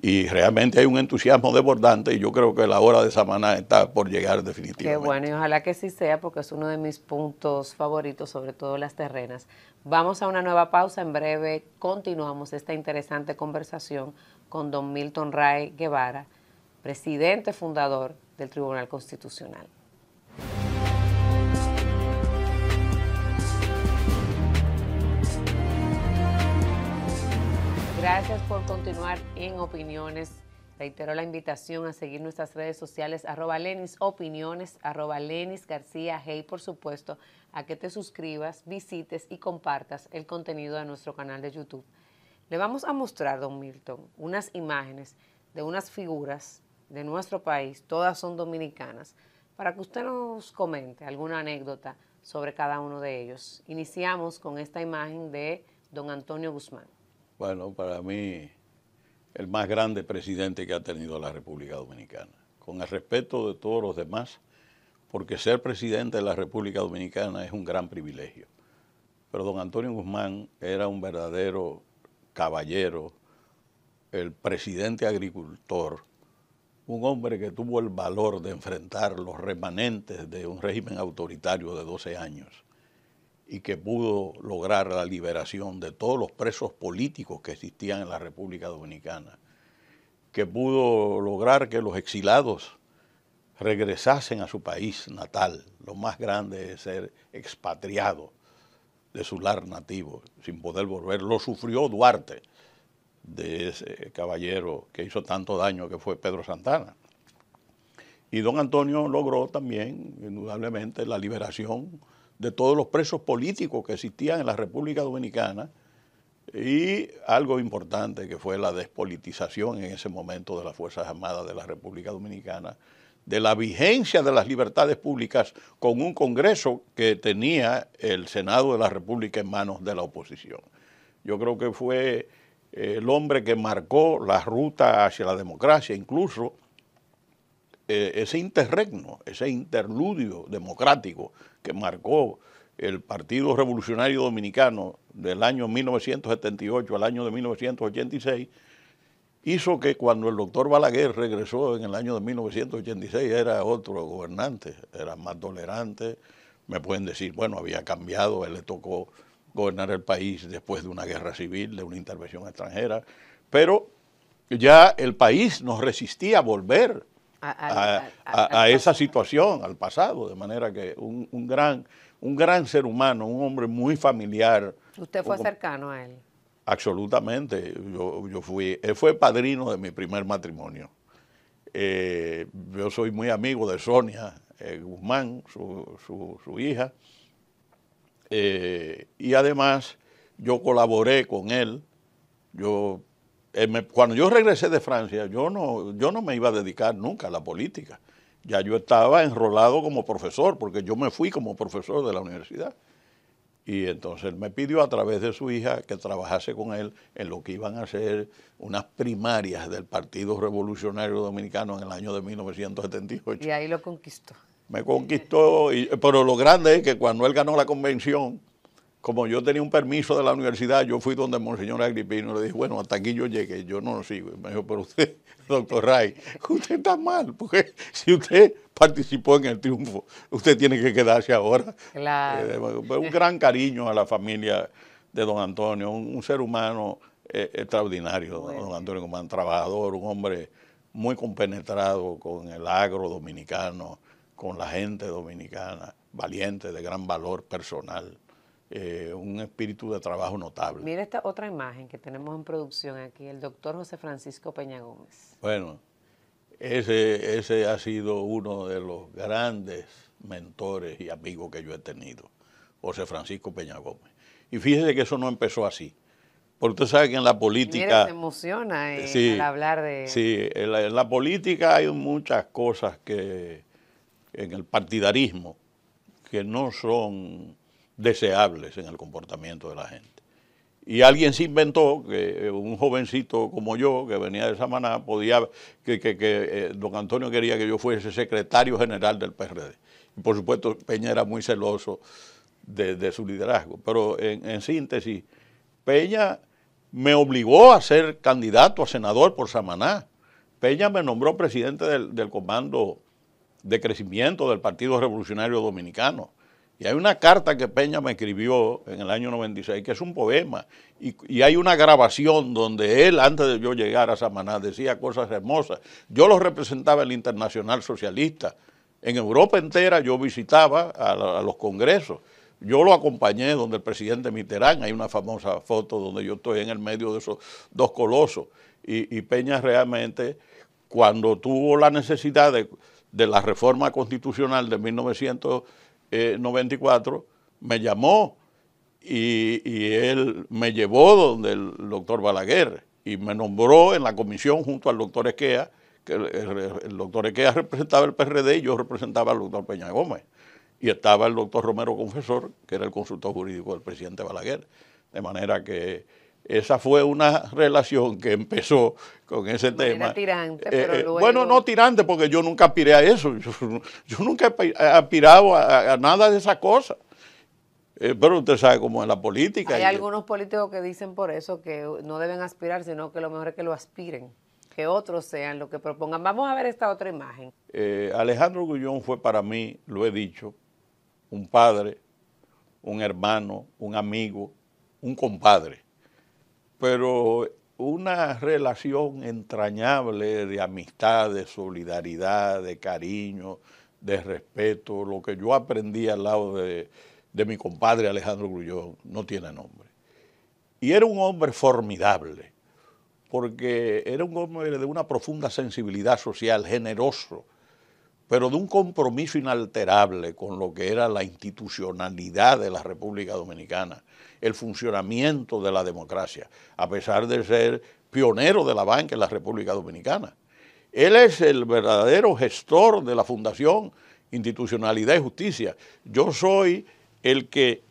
Y, realmente hay un entusiasmo desbordante y yo creo que la hora de semana está por llegar definitivamente. Qué bueno, y ojalá que sí sea porque es uno de mis puntos favoritos, sobre todo las terrenas. Vamos a una nueva pausa. En breve continuamos esta interesante conversación con don Milton Ray Guevara presidente fundador del Tribunal Constitucional. Gracias por continuar en Opiniones. Reitero la invitación a seguir nuestras redes sociales, arroba Lenis Opiniones, arroba Lenis García Hey, por supuesto, a que te suscribas, visites y compartas el contenido de nuestro canal de YouTube. Le vamos a mostrar, don Milton, unas imágenes de unas figuras de nuestro país, todas son dominicanas, para que usted nos comente alguna anécdota sobre cada uno de ellos. Iniciamos con esta imagen de don Antonio Guzmán. Bueno, para mí, el más grande presidente que ha tenido la República Dominicana, con el respeto de todos los demás, porque ser presidente de la República Dominicana es un gran privilegio. Pero don Antonio Guzmán era un verdadero caballero, el presidente agricultor, un hombre que tuvo el valor de enfrentar los remanentes de un régimen autoritario de 12 años y que pudo lograr la liberación de todos los presos políticos que existían en la República Dominicana, que pudo lograr que los exilados regresasen a su país natal. Lo más grande es ser expatriado de su lar nativo, sin poder volver. Lo sufrió Duarte de ese caballero que hizo tanto daño que fue Pedro Santana. Y don Antonio logró también, indudablemente, la liberación de todos los presos políticos que existían en la República Dominicana y algo importante que fue la despolitización en ese momento de las Fuerzas Armadas de la República Dominicana, de la vigencia de las libertades públicas con un Congreso que tenía el Senado de la República en manos de la oposición. Yo creo que fue el hombre que marcó la ruta hacia la democracia, incluso eh, ese interregno, ese interludio democrático que marcó el Partido Revolucionario Dominicano del año 1978 al año de 1986, hizo que cuando el doctor Balaguer regresó en el año de 1986 era otro gobernante, era más tolerante, me pueden decir, bueno, había cambiado, él le tocó gobernar el país después de una guerra civil, de una intervención extranjera, pero ya el país nos resistía a volver a, esa situación, al pasado, de manera que un, gran, un gran ser humano, un hombre muy familiar. ¿Usted fue cercano a él? Absolutamente, yo, fui, él fue padrino de mi primer matrimonio. Eh, yo soy muy amigo de Sonia eh, Guzmán, su hija. Eh, y además yo colaboré con él. Yo, cuando yo regresé de Francia, yo no, yo no me iba a dedicar nunca a la política. Ya yo estaba enrolado como profesor, porque yo me fui como profesor de la universidad. Y entonces él me pidió a través de su hija que trabajase con él en lo que iban a ser unas primarias del Partido Revolucionario Dominicano en el año de 1978. Y ahí lo conquistó me conquistó, y, pero lo grande es que cuando él ganó la convención, como yo tenía un permiso de la universidad, yo fui donde Monseñor Agripino le dije, bueno, hasta aquí yo llegué, yo no lo sigo. me dijo, pero usted, doctor Ray, usted está mal, porque si usted participó en el triunfo, usted tiene que quedarse ahora. Claro. Eh, un gran cariño a la familia de don Antonio, un, ser humano eh, extraordinario, don Antonio, como un trabajador, un hombre muy compenetrado con el agro dominicano con la gente dominicana, valiente, de gran valor personal, eh, un espíritu de trabajo notable. Mira esta otra imagen que tenemos en producción aquí, el doctor José Francisco Peña Gómez. Bueno, ese, ese ha sido uno de los grandes mentores y amigos que yo he tenido, José Francisco Peña Gómez. Y fíjese que eso no empezó así. Porque usted sabe que en la política. Mira, se emociona eh, al hablar de. Sí, en la, política hay muchas cosas que en el partidarismo que no son deseables en el comportamiento de la gente. Y alguien se inventó que eh, un jovencito como yo, que venía de Samaná, podía, que, que, eh, don Antonio quería que yo fuese secretario general del PRD. Y por supuesto, Peña era muy celoso de, su liderazgo. Pero en, síntesis, Peña me obligó a ser candidato a senador por Samaná. Peña me nombró presidente del, del comando de crecimiento del Partido Revolucionario Dominicano. Y hay una carta que Peña me escribió en el año 96, que es un poema, y, hay una grabación donde él, antes de yo llegar a Samaná, decía cosas hermosas. Yo lo representaba en el Internacional Socialista. En Europa entera yo visitaba a, los congresos. Yo lo acompañé donde el presidente Mitterrand, hay una famosa foto donde yo estoy en el medio de esos dos colosos. Y, y Peña realmente, cuando tuvo la necesidad de de la reforma constitucional de 1994, eh, me llamó y, él me llevó donde el doctor Balaguer y me nombró en la comisión junto al doctor Esquea, que el, doctor Esquea representaba el PRD y yo representaba al doctor Peña Gómez. Y estaba el doctor Romero Confesor, que era el consultor jurídico del presidente Balaguer. De manera que esa fue una relación que empezó con ese tema. Eh, eh, bueno, no tirante, porque yo nunca aspiré a eso. Yo, nunca he aspirado a, nada de esas cosas. Eh, pero usted sabe cómo es la política. Hay algunos políticos que dicen por eso que no deben aspirar, sino que lo mejor es que lo aspiren, que otros sean lo que propongan. Vamos a ver esta otra imagen. Alejandro Gullón fue para mí, lo he dicho, un padre, un hermano, un amigo, un compadre pero una relación entrañable de amistad, de solidaridad, de cariño, de respeto, lo que yo aprendí al lado de, de mi compadre Alejandro Grullón, no tiene nombre. Y era un hombre formidable, porque era un hombre de una profunda sensibilidad social, generoso, pero de un compromiso inalterable con lo que era la institucionalidad de la República Dominicana, el funcionamiento de la democracia, a pesar de ser pionero de la banca en la República Dominicana. Él es el verdadero gestor de la Fundación Institucionalidad y Justicia. Yo soy el que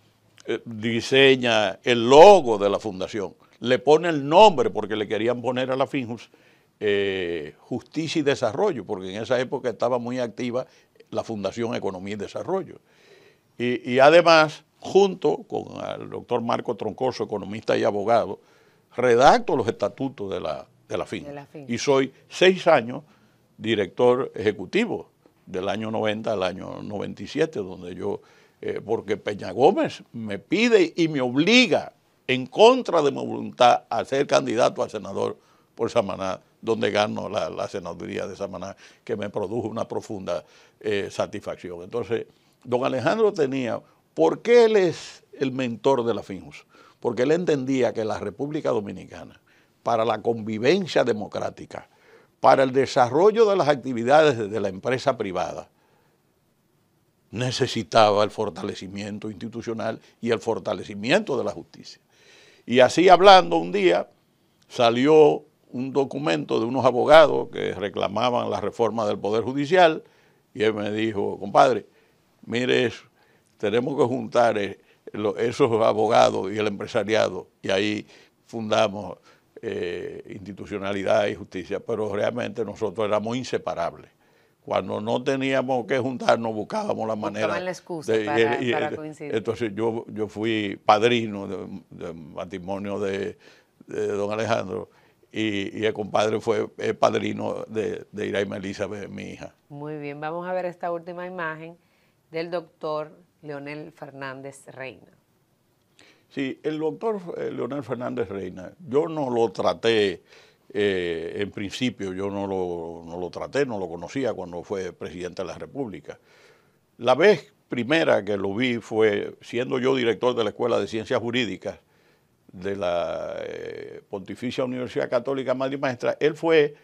eh, diseña el logo de la fundación, le pone el nombre porque le querían poner a la Finjus eh, justicia y Desarrollo, porque en esa época estaba muy activa la Fundación Economía y Desarrollo. Y, además, junto con el doctor Marco Troncoso, economista y abogado, redacto los estatutos de la, de Y soy seis años director ejecutivo del año 90 al año 97, donde yo, eh, porque Peña Gómez me pide y me obliga en contra de mi voluntad a ser candidato a senador por Samaná donde gano la, senaduría de Samaná, que me produjo una profunda eh, satisfacción. Entonces, don Alejandro tenía, ¿por qué él es el mentor de la FINJUS? Porque él entendía que la República Dominicana, para la convivencia democrática, para el desarrollo de las actividades de la empresa privada, necesitaba el fortalecimiento institucional y el fortalecimiento de la justicia. Y así hablando un día, salió un documento de unos abogados que reclamaban la reforma del Poder Judicial y él me dijo, compadre, mire eso, tenemos que juntar eh, esos abogados y el empresariado y ahí fundamos eh, institucionalidad y justicia, pero realmente nosotros éramos inseparables. Cuando no teníamos que juntarnos, buscábamos la manera. La excusa de, para, eh, coincidir. Entonces yo, yo fui padrino del matrimonio de don Alejandro y, el compadre fue el eh, padrino de, Iraima Elizabeth, mi hija. Muy bien, vamos a ver esta última imagen del doctor Leonel Fernández Reina. Sí, el doctor eh, Leonel Fernández Reina, yo no lo traté eh, en principio, yo no no lo traté, no lo conocía cuando fue presidente de la República. La vez primera que lo vi fue siendo yo director de la Escuela de Ciencias Jurídicas de la eh, Pontificia Universidad Católica Madre y Maestra, él fue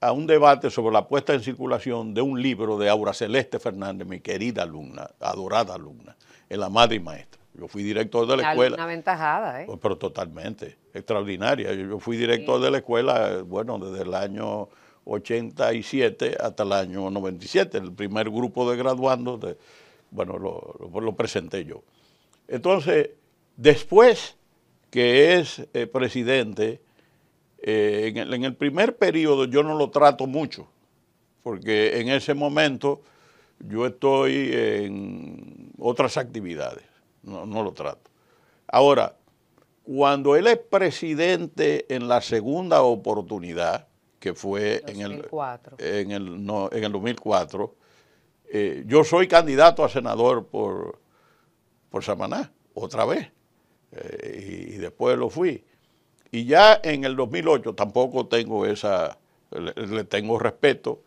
a un debate sobre la puesta en circulación de un libro de Aura Celeste Fernández, mi querida alumna, adorada alumna, en la Madre y Maestra. Yo fui director de la, escuela. Una ventajada, ¿eh? Oh, pero totalmente, extraordinaria. Yo, fui director de la escuela, bueno, desde el año 87 hasta el año 97, el primer grupo de graduando, bueno, lo presenté yo. Entonces, después que es eh, presidente, eh, en, el, primer periodo yo no lo trato mucho, porque en ese momento yo estoy en otras actividades, no, lo trato. Ahora, cuando él es presidente en la segunda oportunidad, que fue en el, no, en el 2004, eh, yo soy candidato a senador por, por Samaná, otra vez. Eh, y, después lo fui. Y ya en el 2008 tampoco tengo esa, le, tengo respeto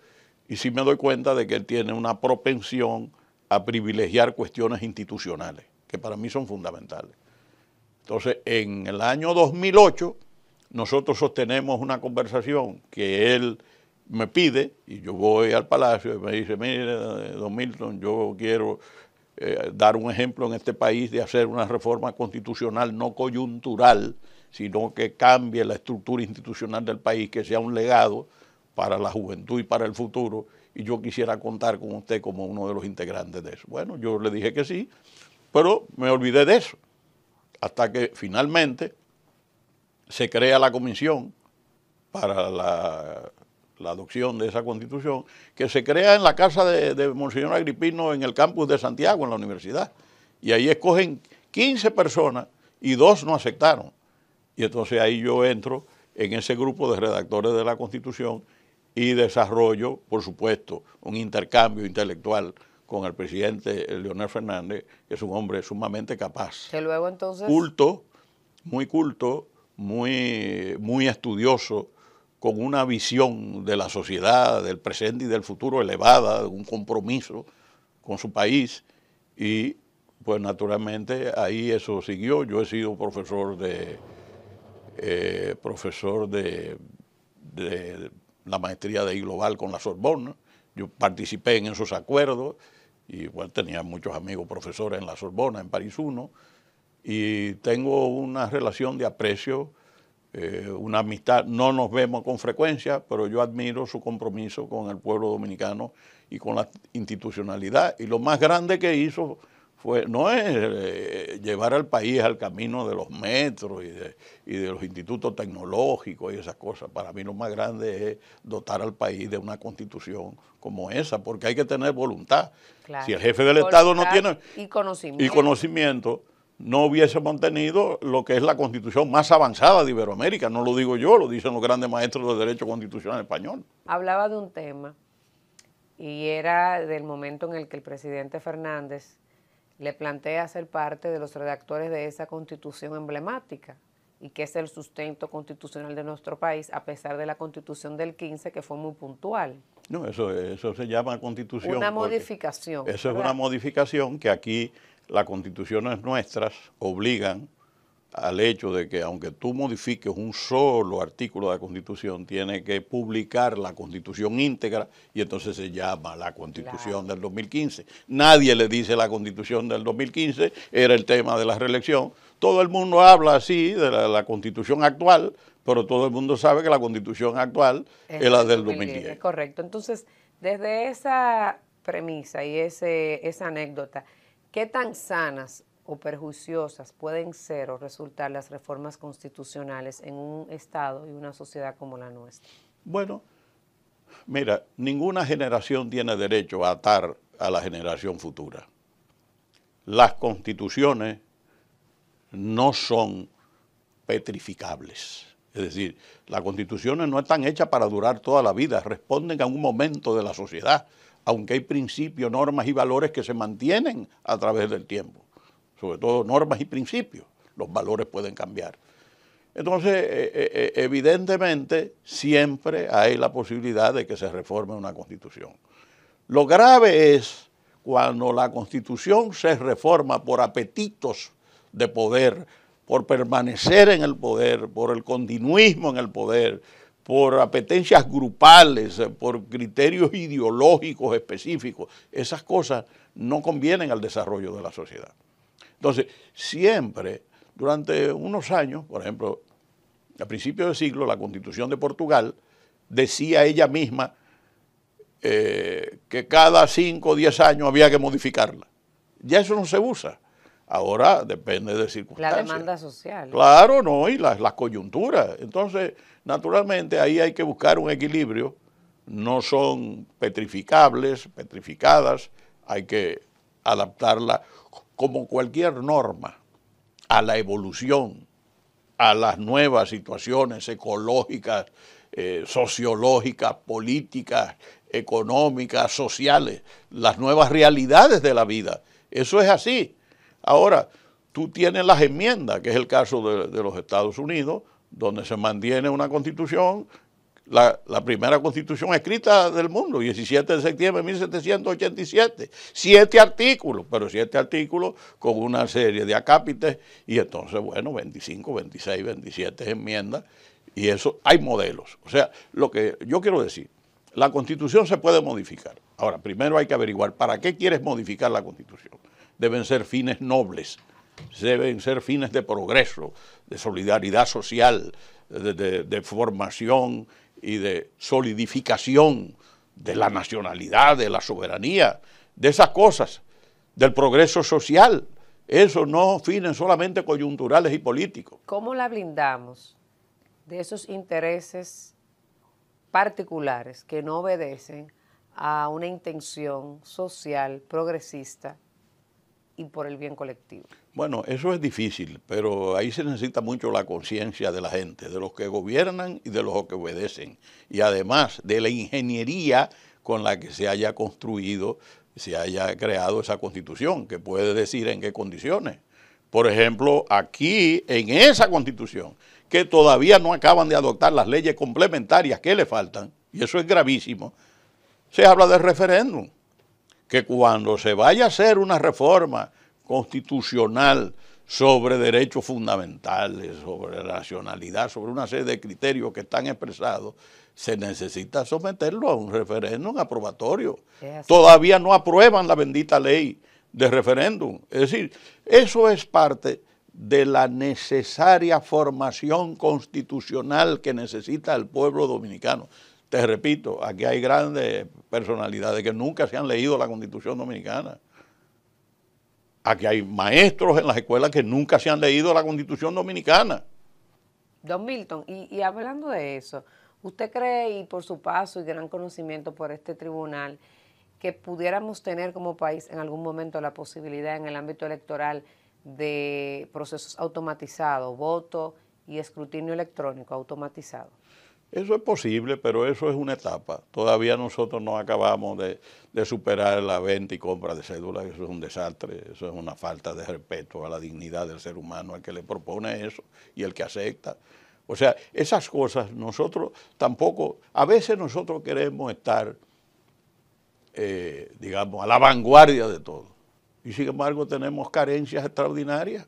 y sí me doy cuenta de que él tiene una propensión a privilegiar cuestiones institucionales, que para mí son fundamentales. Entonces, en el año 2008 nosotros sostenemos una conversación que él me pide y yo voy al palacio y me dice, mire, don Milton, yo quiero eh, dar un ejemplo en este país de hacer una reforma constitucional no coyuntural, sino que cambie la estructura institucional del país, que sea un legado para la juventud y para el futuro, y yo quisiera contar con usted como uno de los integrantes de eso. Bueno, yo le dije que sí, pero me olvidé de eso, hasta que finalmente se crea la comisión para la la adopción de esa constitución, que se crea en la casa de, de Monseñor Agripino en el campus de Santiago, en la universidad. Y ahí escogen 15 personas y dos no aceptaron. Y entonces ahí yo entro en ese grupo de redactores de la Constitución y desarrollo, por supuesto, un intercambio intelectual con el presidente Leonel Fernández, que es un hombre sumamente capaz. Que luego entonces... Culto, muy culto, muy, muy estudioso con una visión de la sociedad, del presente y del futuro elevada, un compromiso con su país y pues naturalmente ahí eso siguió. Yo he sido profesor de, eh, profesor de, la maestría de iGlobal global con la Sorbona. Yo participé en esos acuerdos y tenía muchos amigos profesores en la Sorbona, en París 1, y tengo una relación de aprecio eh, una amistad, no nos vemos con frecuencia, pero yo admiro su compromiso con el pueblo dominicano y con la institucionalidad. Y lo más grande que hizo fue, no es eh, llevar al país al camino de los metros y de, los institutos tecnológicos y esas cosas. Para mí lo más grande es dotar al país de una constitución como esa, porque hay que tener voluntad. Si el jefe del Estado no tiene... Y conocimiento. Y conocimiento no hubiese mantenido lo que es la constitución más avanzada de Iberoamérica. No lo digo yo, lo dicen los grandes maestros de derecho constitucional español. Hablaba de un tema y era del momento en el que el presidente Fernández le plantea ser parte de los redactores de esa constitución emblemática y que es el sustento constitucional de nuestro país, a pesar de la constitución del 15, que fue muy puntual. No, eso, se llama constitución. Una modificación. Eso es una modificación que aquí las constituciones nuestras obligan al hecho de que aunque tú modifiques un solo artículo de la Constitución, tiene que publicar la Constitución íntegra y entonces se llama la Constitución del 2015. Nadie le dice la Constitución del 2015, era el tema de la reelección. Todo el mundo habla así de la, Constitución actual, pero todo el mundo sabe que la Constitución actual es, la del 2010. Es Correcto. Entonces, desde esa premisa y esa anécdota, ¿Qué tan sanas o perjuiciosas pueden ser o resultar las reformas constitucionales en un Estado y una sociedad como la nuestra? Bueno, mira, ninguna generación tiene derecho a atar a la generación futura. Las constituciones no son petrificables. Es decir, las constituciones no están hechas para durar toda la vida, responden a un momento de la sociedad, aunque hay principios, normas y valores que se mantienen a través del tiempo, sobre todo normas y principios, los valores pueden cambiar. Entonces, eh, eh, eh, evidentemente, siempre hay la posibilidad de que se reforme una constitución. Lo grave es cuando la constitución se reforma por apetitos de poder, por permanecer en el poder, por el continuismo en el poder, por apetencias grupales, por criterios ideológicos específicos. Esas cosas no convienen al desarrollo de la sociedad. Entonces, siempre, durante unos años, por ejemplo, a principios del siglo, la constitución de Portugal decía ella misma eh, que cada 5 o 10 años había que modificarla. Ya eso no se usa. Ahora depende de circunstancias. La demanda social. Claro, no, y las, las coyunturas. Entonces, Naturalmente ahí hay que buscar un equilibrio, no son petrificables, petrificadas, hay que adaptarla como cualquier norma a la evolución, a las nuevas situaciones ecológicas, eh, sociológicas, políticas, económicas, sociales, las nuevas realidades de la vida. Eso es así. Ahora, tú tienes las enmiendas, que es el caso de los Estados Unidos, donde se mantiene una constitución, la, primera constitución escrita del mundo, 17 de septiembre de 1787, siete artículos, pero siete artículos con una serie de acápites y entonces, bueno, 25, 26, 27 enmiendas y eso, hay modelos. O sea, lo que yo quiero decir, la constitución se puede modificar. Ahora, primero hay que averiguar para qué quieres modificar la constitución. Deben ser fines nobles deben ser fines de progreso, de solidaridad social, de, formación y de solidificación de la nacionalidad, de la soberanía, de esas cosas, del progreso social. Eso no fines solamente coyunturales y políticos. ¿Cómo la blindamos de esos intereses particulares que no obedecen a una intención social, progresista y por el bien colectivo? Bueno, eso es difícil, pero ahí se necesita mucho la conciencia de la gente, de los que gobiernan y de los que obedecen, y además de la ingeniería con la que se haya construido, se haya creado esa constitución, que puede decir en qué condiciones. Por ejemplo, aquí en esa constitución, que todavía no acaban de adoptar las leyes complementarias que le faltan, y eso es gravísimo, se habla del referéndum, que cuando se vaya a hacer una reforma, constitucional sobre derechos fundamentales, sobre racionalidad, sobre una serie de criterios que están expresados, se necesita someterlo a un referéndum aprobatorio. Todavía no aprueban la bendita ley de referéndum. Es decir, eso es parte de la necesaria formación constitucional que necesita el pueblo dominicano. Te repito, aquí hay grandes personalidades que nunca se han leído la constitución dominicana. Aquí hay maestros en las escuelas que nunca se han leído la Constitución Dominicana. Don Milton, y, y hablando de eso, ¿usted cree, y por su paso y gran conocimiento por este tribunal, que pudiéramos tener como país en algún momento la posibilidad en el ámbito electoral de procesos automatizados, voto y escrutinio electrónico automatizado? Eso es posible, pero eso es una etapa. Todavía nosotros no acabamos de, superar la venta y compra de cédulas, eso es un desastre, eso es una falta de respeto a la dignidad del ser humano, al que le propone eso y el que acepta. O sea, esas cosas nosotros tampoco, a veces nosotros queremos estar, eh, digamos, a la vanguardia de todo. Y sin embargo tenemos carencias extraordinarias.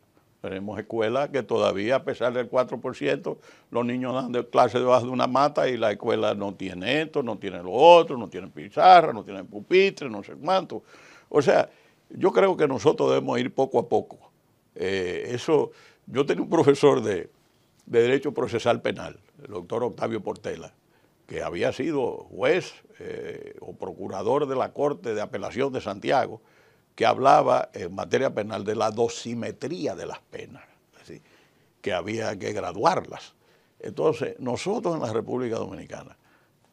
Tenemos escuelas que todavía, a pesar del 4%, los niños dan de clase debajo de una mata y la escuela no tiene esto, no tiene lo otro, no tiene pizarra, no tiene pupitre, no sé cuánto. O sea, yo creo que nosotros debemos ir poco a poco. Eh, eso, yo tenía un profesor de, Derecho Procesal Penal, el doctor Octavio Portela, que había sido juez eh, o procurador de la Corte de Apelación de Santiago, que hablaba en materia penal de la dosimetría de las penas, que había que graduarlas. Entonces, nosotros en la República Dominicana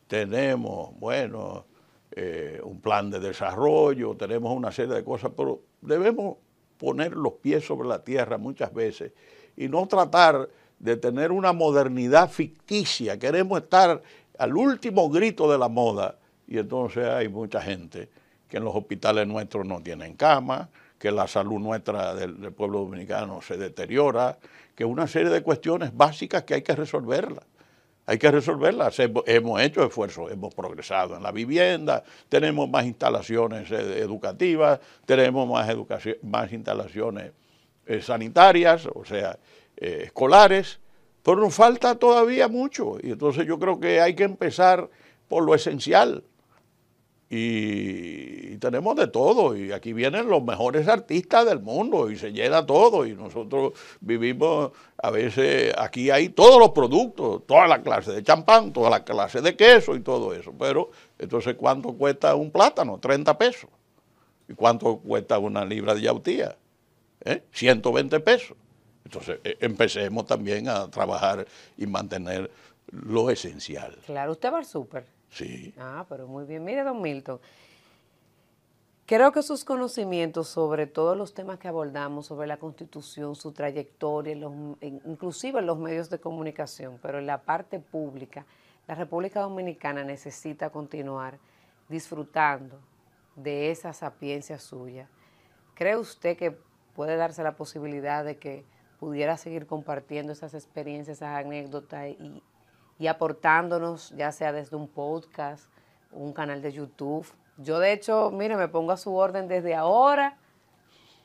tenemos, bueno, eh, un plan de desarrollo, tenemos una serie de cosas, pero debemos poner los pies sobre la tierra muchas veces y no tratar de tener una modernidad ficticia. Queremos estar al último grito de la moda y entonces hay mucha gente que en los hospitales nuestros no tienen cama, que la salud nuestra del, pueblo dominicano se deteriora, que una serie de cuestiones básicas que hay que resolverlas. Hay que resolverlas. Hemos hecho esfuerzos, hemos progresado en la vivienda, tenemos más instalaciones eh, educativas, tenemos más, instalaciones eh, sanitarias, o sea, eh, escolares, pero nos falta todavía mucho. Y entonces yo creo que hay que empezar por lo esencial, y, tenemos de todo. Y aquí vienen los mejores artistas del mundo y se llena todo. Y nosotros vivimos, a veces, aquí hay todos los productos, toda la clase de champán, toda la clase de queso y todo eso. Pero entonces, ¿cuánto cuesta un plátano? 30 pesos. ¿Y cuánto cuesta una libra de yautía? 120 ¿Eh? pesos. Entonces, e, empecemos también a trabajar y mantener lo esencial. Claro, usted va al súper. Sí. Ah, pero muy bien. Mire, don Milton, creo que sus conocimientos sobre todos los temas que abordamos, sobre la Constitución, su trayectoria, inclusive en los medios de comunicación, pero en la parte pública, la República Dominicana necesita continuar disfrutando de esa sapiencia suya. ¿Cree usted que puede darse la posibilidad de que pudiera seguir compartiendo esas experiencias, esas anécdotas y, y aportándonos, ya sea desde un podcast, un canal de YouTube. Yo de hecho, mire, me pongo a su orden desde ahora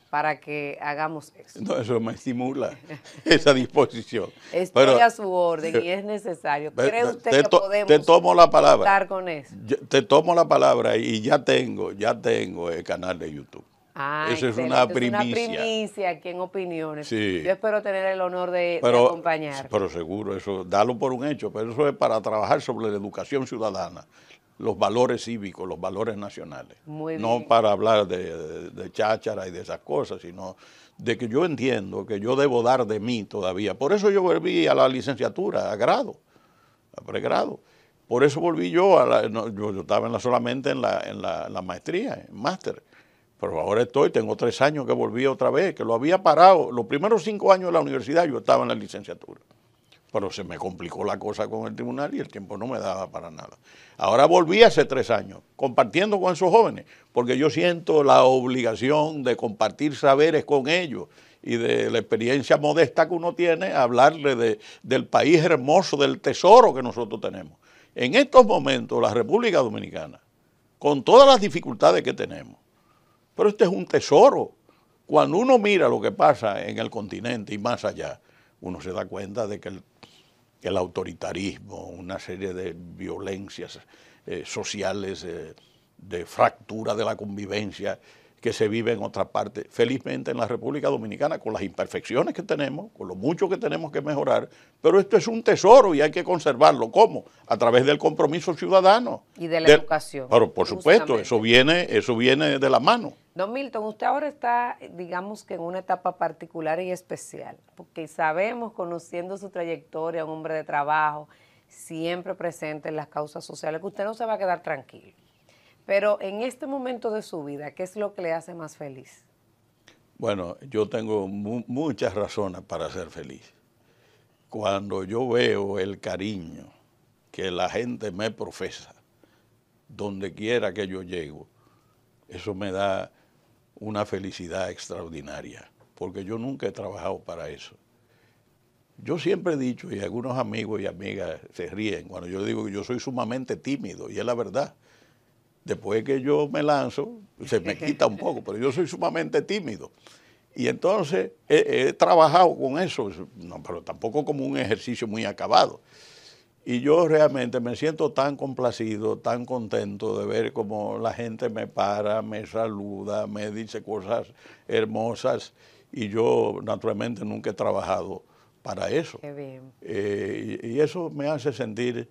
para que hagamos eso. No, eso me estimula esa disposición. Estoy a su orden y eh, es necesario. ¿Cree usted que podemos te la palabra. con eso? te tomo la palabra y ya tengo, ya tengo el canal de YouTube. Esa es una primicia. Es en Opiniones. Yo espero tener el honor de, acompañar. Pero seguro, eso, dalo por un hecho, pero eso es para trabajar sobre la educación ciudadana, los valores cívicos, los valores nacionales. no para hablar de, cháchara y de esas cosas, sino de que yo entiendo que yo debo dar de mí todavía. Por eso yo volví a la licenciatura, a grado, a pregrado. Por eso volví yo, a la, yo, estaba la, solamente en la, en la, en la maestría, en máster pero ahora estoy, tengo tres años que volví otra vez, que lo había parado. Los primeros cinco años de la universidad yo estaba en la licenciatura. Pero se me complicó la cosa con el tribunal y el tiempo no me daba para nada. Ahora volví hace tres años, compartiendo con esos jóvenes, porque yo siento la obligación de compartir saberes con ellos y de la experiencia modesta que uno tiene, hablarle del país hermoso, del tesoro que nosotros tenemos. En estos momentos, la República Dominicana, con todas las dificultades que tenemos, pero este es un tesoro. Cuando uno mira lo que pasa en el continente y más allá, uno se da cuenta de que el, autoritarismo, una serie de violencias eh, sociales, eh, de fractura de la convivencia, que se vive en otra parte. Felizmente en la República Dominicana, con las imperfecciones que tenemos, con lo mucho que tenemos que mejorar, pero esto es un tesoro y hay que conservarlo. ¿Cómo? A través del compromiso ciudadano. Y de la educación. Pero por supuesto, eso viene, eso viene de la mano. Don Milton, usted ahora está, digamos que en una etapa particular y especial, porque sabemos, conociendo su trayectoria, un hombre de trabajo, siempre presente en las causas sociales, que usted no se va a quedar tranquilo. Pero en este momento de su vida, ¿qué es lo que le hace más feliz? Bueno, yo tengo muchas razones para ser feliz. Cuando yo veo el cariño que la gente me profesa, donde quiera que yo llego, eso me da una felicidad extraordinaria, porque yo nunca he trabajado para eso. Yo siempre he dicho, y algunos amigos y amigas se ríen cuando yo digo que yo soy sumamente tímido, y es la verdad. Después que yo me lanzo, se me quita un poco, pero yo soy sumamente tímido. Y entonces he, trabajado con eso, pero tampoco como un ejercicio muy acabado. Y yo realmente me siento tan complacido, tan contento de ver cómo la gente me para, me saluda, me dice cosas hermosas. Y yo, naturalmente, nunca he trabajado para eso. Eh, y, eso me hace sentir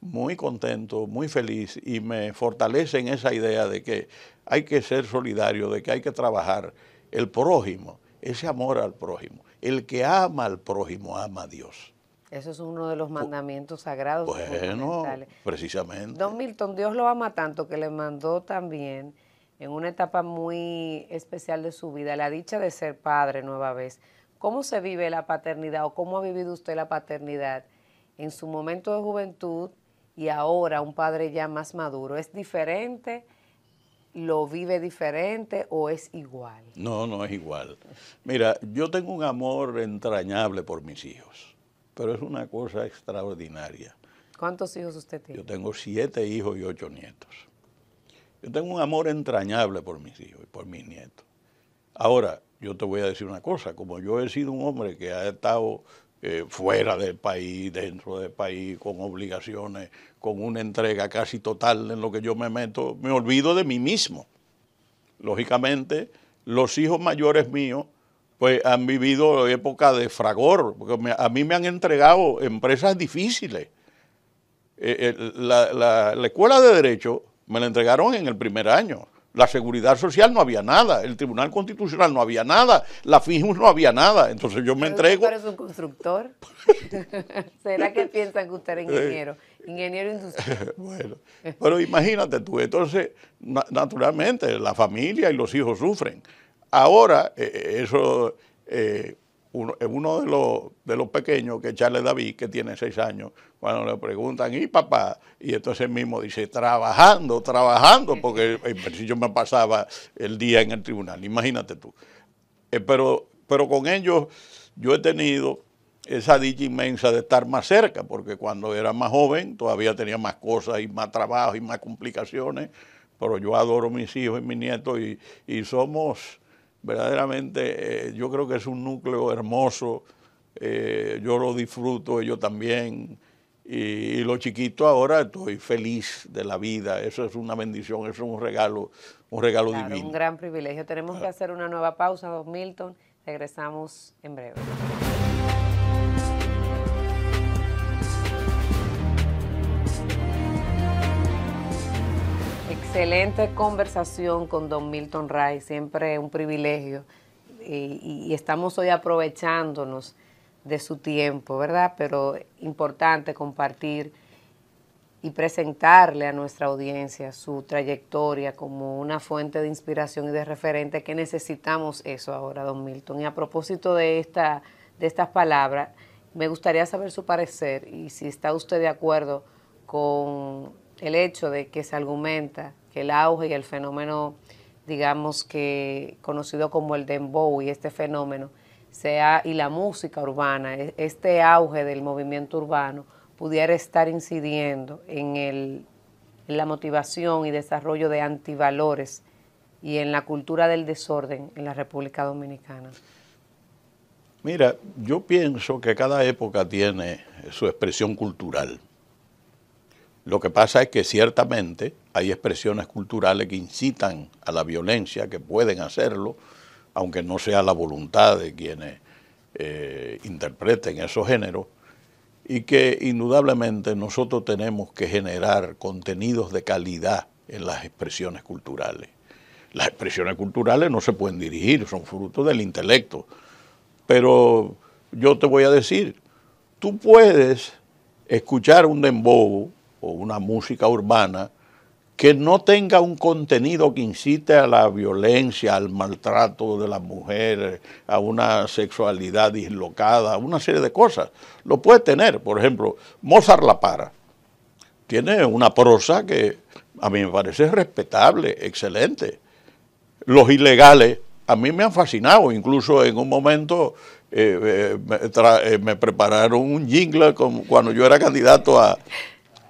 muy contento, muy feliz y me fortalece en esa idea de que hay que ser solidario, de que hay que trabajar el prójimo, ese amor al prójimo. El que ama al prójimo ama a Dios. Eso es uno de los mandamientos sagrados. Bueno, precisamente. Don Milton, Dios lo ama tanto que le mandó también en una etapa muy especial de su vida la dicha de ser padre nueva vez. ¿Cómo se vive la paternidad o cómo ha vivido usted la paternidad en su momento de juventud y ahora un padre ya más maduro, ¿es diferente? ¿Lo vive diferente o es igual? No, no es igual. Mira, yo tengo un amor entrañable por mis hijos, pero es una cosa extraordinaria. ¿Cuántos hijos usted tiene? Yo tengo siete hijos y ocho nietos. Yo tengo un amor entrañable por mis hijos y por mis nietos. Ahora, yo te voy a decir una cosa, como yo he sido un hombre que ha estado eh, fuera del país, dentro del país, con obligaciones, con una entrega casi total en lo que yo me meto, me olvido de mí mismo. Lógicamente, los hijos mayores míos pues han vivido época de fragor, porque a mí me han entregado empresas difíciles. Eh, eh, la escuela de derecho me la entregaron en el primer año, la seguridad social no había nada, el Tribunal Constitucional no había nada, la FIJUS no había nada. Entonces yo me entrego. usted es un constructor? ¿Será que piensan que usted era eh. ingeniero? Ingeniero industrial. bueno, pero imagínate tú, entonces, naturalmente, la familia y los hijos sufren. Ahora, eh, eh, eso uno, uno de, los, de los pequeños, que es Charles David, que tiene seis años, cuando le preguntan, ¿y papá? Y entonces mismo dice, trabajando, trabajando, porque eh, si yo me pasaba el día en el tribunal, imagínate tú. Eh, pero, con ellos yo he tenido esa dicha inmensa de estar más cerca, porque cuando era más joven todavía tenía más cosas y más trabajo y más complicaciones, pero yo adoro a mis hijos y mis nietos y, y somos verdaderamente eh, yo creo que es un núcleo hermoso, eh, yo lo disfruto, yo también, y, lo chiquito ahora estoy feliz de la vida, eso es una bendición, eso es un regalo, un regalo divino. divino. Un gran privilegio, tenemos que ah. hacer una nueva pausa, don Milton, regresamos en breve. Excelente conversación con Don Milton Ray, siempre un privilegio. Y, estamos hoy aprovechándonos de su tiempo, ¿verdad? Pero importante compartir y presentarle a nuestra audiencia su trayectoria como una fuente de inspiración y de referente que necesitamos eso ahora, don Milton. Y a propósito de, esta, de estas palabras, me gustaría saber su parecer y si está usted de acuerdo con el hecho de que se argumenta el auge y el fenómeno, digamos que conocido como el dembow y este fenómeno, sea, y la música urbana, e, este auge del movimiento urbano pudiera estar incidiendo en, en la motivación y desarrollo de antivalores y en la cultura del desorden en la República Dominicana? Mira, yo pienso que cada época tiene su expresión cultural. Lo que pasa es que ciertamente hay expresiones culturales que incitan a la violencia, que pueden hacerlo, aunque no sea la voluntad de quienes eh, interpreten esos géneros, y que indudablemente nosotros tenemos que generar contenidos de calidad en las expresiones culturales. Las expresiones culturales no se pueden dirigir, son fruto del intelecto. Pero yo te voy a decir, tú puedes escuchar un dembow o una música urbana que no tenga un contenido que incite a la violencia, al maltrato de las mujeres, a una sexualidad dislocada, a una serie de cosas. Lo puede tener, por ejemplo, Mozart La Para. Tiene una prosa que a mí me parece respetable, excelente. Los ilegales a mí me han fascinado, incluso en un momento eh, eh, eh, me, prepararon un jingle cuando yo era candidato a,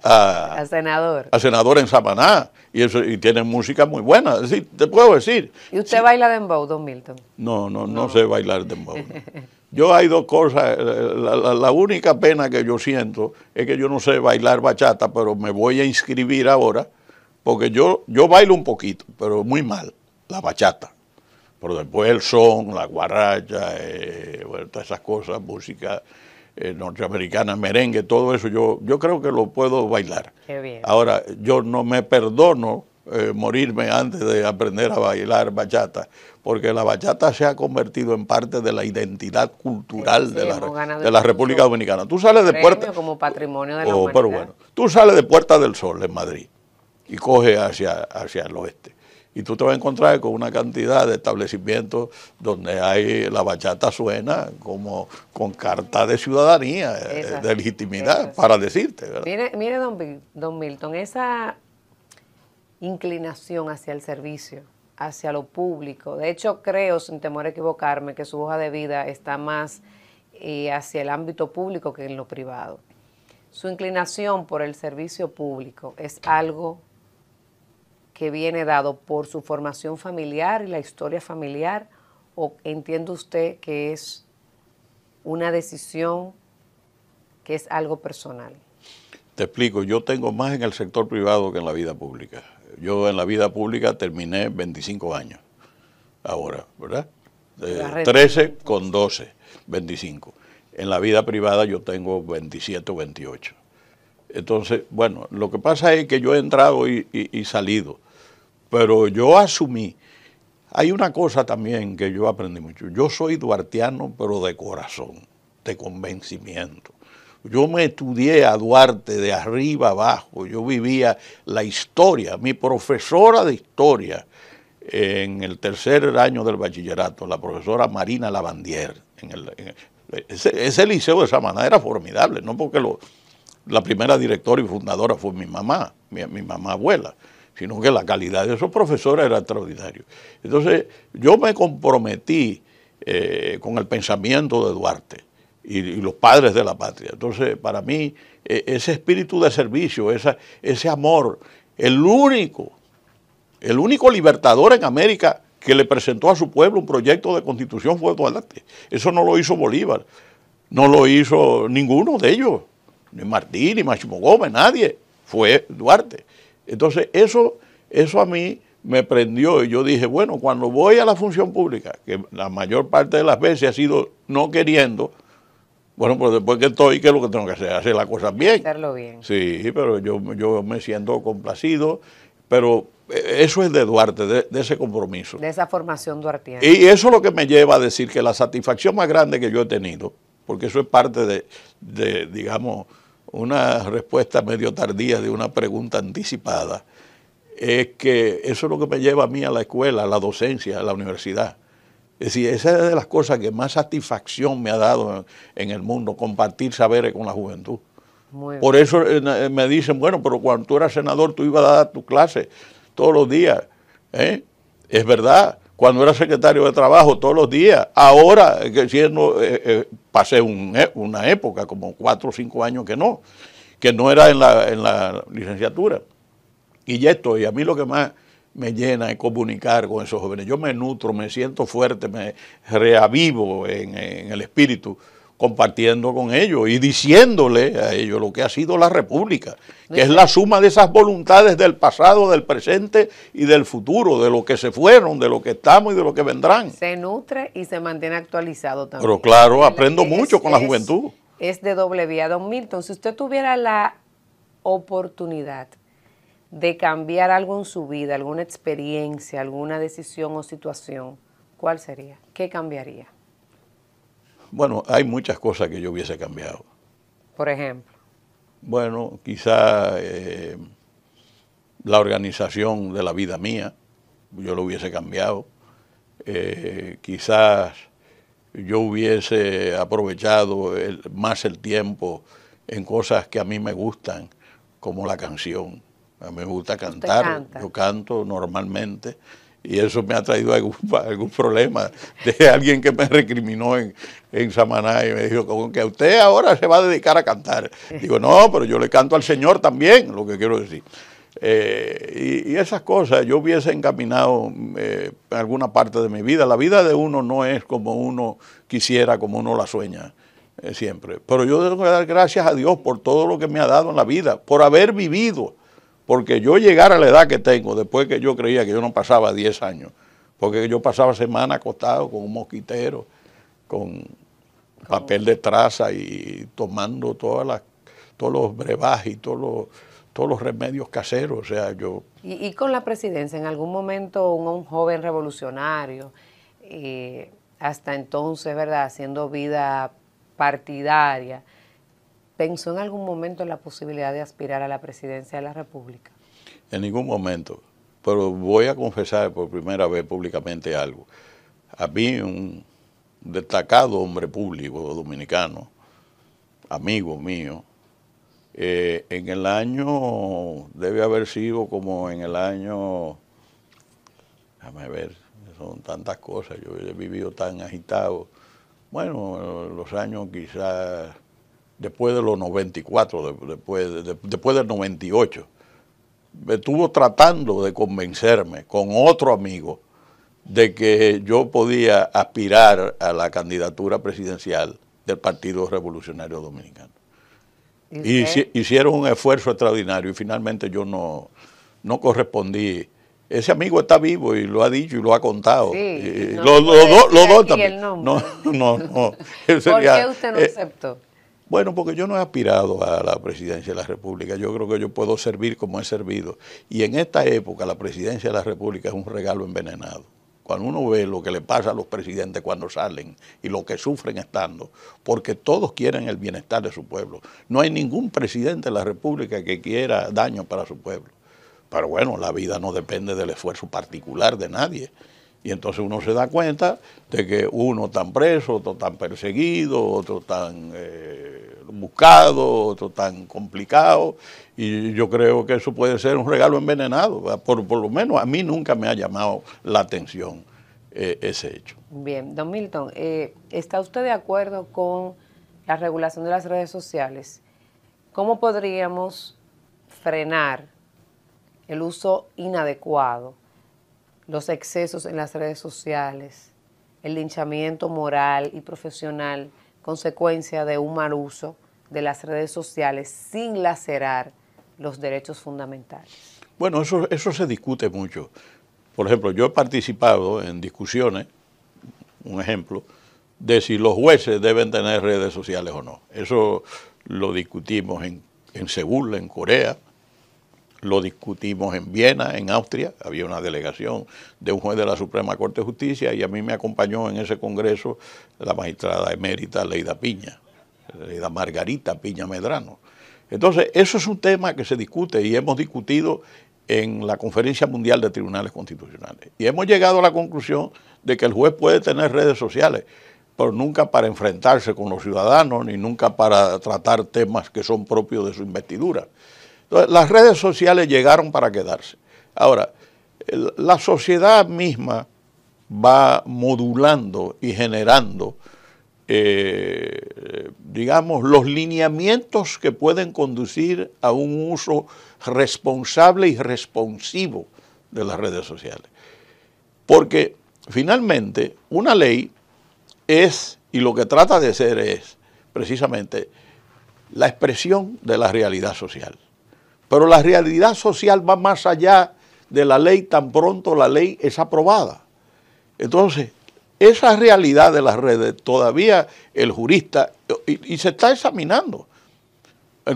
al senador. A senador en Samaná. Y, eso, y tiene música muy buena. te puedo decir. ¿Y usted baila dembow, don Milton? No, no, no, sé bailar dembow. Yo hay dos cosas. Eh, la, única pena que yo siento es que yo no sé bailar bachata, pero me voy a inscribir ahora, porque yo, yo bailo un poquito, pero muy mal, la bachata. Pero después el son, la guaracha, eh, todas esas cosas, música eh, norteamericana, merengue, todo eso, yo, yo creo que lo puedo bailar. Ahora, yo no me perdono eh, morirme antes de aprender a bailar bachata, porque la bachata se ha convertido en parte de la identidad cultural de, la, de la República Dominicana. Tú sales de puerta oh, pero bueno, tú sales de Puerta del Sol en Madrid y coges hacia, hacia el oeste y tú te vas a encontrar con una cantidad de establecimientos donde hay la bachata suena como con carta de ciudadanía, eh, de legitimidad, para decirte. Mire, mire don, Milton, esa inclinación hacia el servicio, hacia lo público, de hecho creo, sin temor a equivocarme, que su hoja de vida está más eh, hacia el ámbito público que en lo privado. Su inclinación por el servicio público es algo que viene dado por su formación familiar y la historia familiar? ¿O entiende usted que es una decisión que es algo personal? Te explico, yo tengo más en el sector privado que en la vida pública. Yo en la vida pública terminé 25 años, ahora, ¿verdad? 13 eh, con 12, 25. En la vida privada yo tengo 27 28. Entonces, bueno, lo que pasa es que yo he entrado y, y salido. Pero yo asumí, hay una cosa también que yo aprendí mucho, yo soy duartiano pero de corazón, de convencimiento. Yo me estudié a Duarte de arriba abajo, yo vivía la historia, mi profesora de historia en el tercer año del bachillerato, la profesora Marina Lavandier, en ese, liceo de esa manera era formidable, no porque la primera directora y fundadora fue mi mamá, mi mamá abuela, sino que la calidad de esos profesores era extraordinaria. Entonces, yo me comprometí eh, con el pensamiento de Duarte y, los padres de la patria. Entonces, para mí, e, ese espíritu de servicio, ese amor, el único, el único libertador en América que le presentó a su pueblo un proyecto de constitución fue Duarte. Eso no lo hizo Bolívar, no lo hizo ninguno de ellos, ni Martín, ni Máximo Gómez, nadie, fue Duarte. Entonces, eso, eso a mí me prendió y yo dije, bueno, cuando voy a la función pública, que la mayor parte de las veces ha sido no queriendo, bueno, pues después que estoy, ¿qué es lo que tengo que hacer? Hacer las cosas bien. Hacerlo bien. Sí, pero yo, yo me siento complacido, pero eh, eso es de Duarte, de, ese compromiso. De esa formación duartiana. Y eso es lo que me lleva a decir que la satisfacción más grande que yo he tenido, porque eso es parte de, de digamos, una respuesta medio tardía de una pregunta anticipada, es que eso es lo que me lleva a mí a la escuela, a la docencia, a la universidad. Es decir, esa es de las cosas que más satisfacción me ha dado en, el mundo, compartir saberes con la juventud. Por eso eh, eh, me dicen, bueno, pero cuando tú eras senador tú ibas a dar tu clase todos los días. ¿eh? Es verdad, cuando era secretario de Trabajo todos los días. Ahora, siendo, eh, eh, pasé e, una época, como cuatro o cinco años que no, que no era en la, licenciatura. Y ya estoy. A mí lo que más me llena es comunicar con esos jóvenes. Yo me nutro, me siento fuerte, me reavivo en el espíritu compartiendo con ellos y diciéndole a ellos lo que ha sido la República, que es la suma de esas voluntades del pasado, del presente y del futuro, de lo que se fueron, de lo que estamos y de lo que vendrán. Se nutre y se mantiene actualizado también. Pero claro, aprendo mucho con la juventud. Es de doble vía. Don Milton, si usted tuviera la oportunidad de cambiar algo en su vida, alguna experiencia, alguna decisión o situación, ¿cuál sería? ¿Qué cambiaría? Bueno, hay muchas cosas que yo hubiese cambiado. Por ejemplo. Bueno, quizá eh, la organización de la vida mía, yo lo hubiese cambiado. Eh, quizás yo hubiese aprovechado más el tiempo en cosas que a mí me gustan, como la canción. A mí me gusta cantar, yo canto normalmente y eso me ha traído algún, problema de alguien que me recriminó en, Samaná y me dijo, como que usted ahora se va a dedicar a cantar. Digo, no, pero yo le canto al Señor también, lo que quiero decir. Eh, y, esas cosas yo hubiese encaminado eh, alguna parte de mi vida. La vida de uno no es como uno quisiera, como uno la sueña eh, siempre. Pero yo tengo que dar gracias a Dios por todo lo que me ha dado en la vida, por haber vivido porque yo llegara a la edad que tengo, después que yo creía que yo no pasaba 10 años, porque yo pasaba semana acostado con un mosquitero, con papel de traza y tomando todas las, todos los brebajes y todos los, todos los remedios caseros. sea, yo... ¿Y, con la presidencia, en algún momento un, joven revolucionario, eh, hasta entonces, ¿verdad?, haciendo vida partidaria, ¿Pensó en algún momento en la posibilidad de aspirar a la presidencia de la República? En ningún momento, pero voy a confesar por primera vez públicamente algo. A mí, un destacado hombre público dominicano, amigo mío, eh, en el año, debe haber sido como en el año, déjame ver, son tantas cosas, yo he vivido tan agitado. Bueno, los años quizás después de los 94, después, después del 98, me estuvo tratando de convencerme con otro amigo de que yo podía aspirar a la candidatura presidencial del Partido Revolucionario Dominicano. Y hicieron un esfuerzo extraordinario y finalmente yo no, no correspondí. Ese amigo está vivo y lo ha dicho y lo ha contado. lo, dos también. No, no, no. ¿Por qué usted no aceptó? Bueno, porque yo no he aspirado a la presidencia de la República. Yo creo que yo puedo servir como he servido. Y en esta época la presidencia de la República es un regalo envenenado. Cuando uno ve lo que le pasa a los presidentes cuando salen y lo que sufren estando, porque todos quieren el bienestar de su pueblo. No hay ningún presidente de la República que quiera daño para su pueblo. Pero bueno, la vida no depende del esfuerzo particular de nadie. Y entonces uno se da cuenta de que uno tan preso, otro tan perseguido, otro tan eh, buscado, otro tan complicado. Y yo creo que eso puede ser un regalo envenenado. Por, lo menos a mí nunca me ha llamado la atención eh, ese hecho. Bien, don Milton, eh, ¿está usted de acuerdo con la regulación de las redes sociales? ¿Cómo podríamos frenar el uso inadecuado? los excesos en las redes sociales, el linchamiento moral y profesional, consecuencia de un mal uso de las redes sociales sin lacerar los derechos fundamentales. Bueno, eso, eso se discute mucho. Por ejemplo, yo he participado en discusiones, un ejemplo, de si los jueces deben tener redes sociales o no. Eso lo discutimos en, en Seúl, en Corea, lo discutimos en Viena, en Austria, había una delegación de un juez de la Suprema Corte de Justicia y a mí me acompañó en ese congreso la magistrada emérita Leida Piña, Leida Margarita Piña Medrano. Entonces, eso es un tema que se discute y hemos discutido en la Conferencia Mundial de Tribunales Constitucionales. Y hemos llegado a la conclusión de que el juez puede tener redes sociales, pero nunca para enfrentarse con los ciudadanos ni nunca para tratar temas que son propios de su investidura las redes sociales llegaron para quedarse. Ahora, la sociedad misma va modulando y generando, eh, digamos, los lineamientos que pueden conducir a un uso responsable y responsivo de las redes sociales. Porque finalmente una ley es, y lo que trata de ser es precisamente la expresión de la realidad social. Pero la realidad social va más allá de la ley tan pronto la ley es aprobada. Entonces, esa realidad de las redes todavía el jurista, y, se está examinando.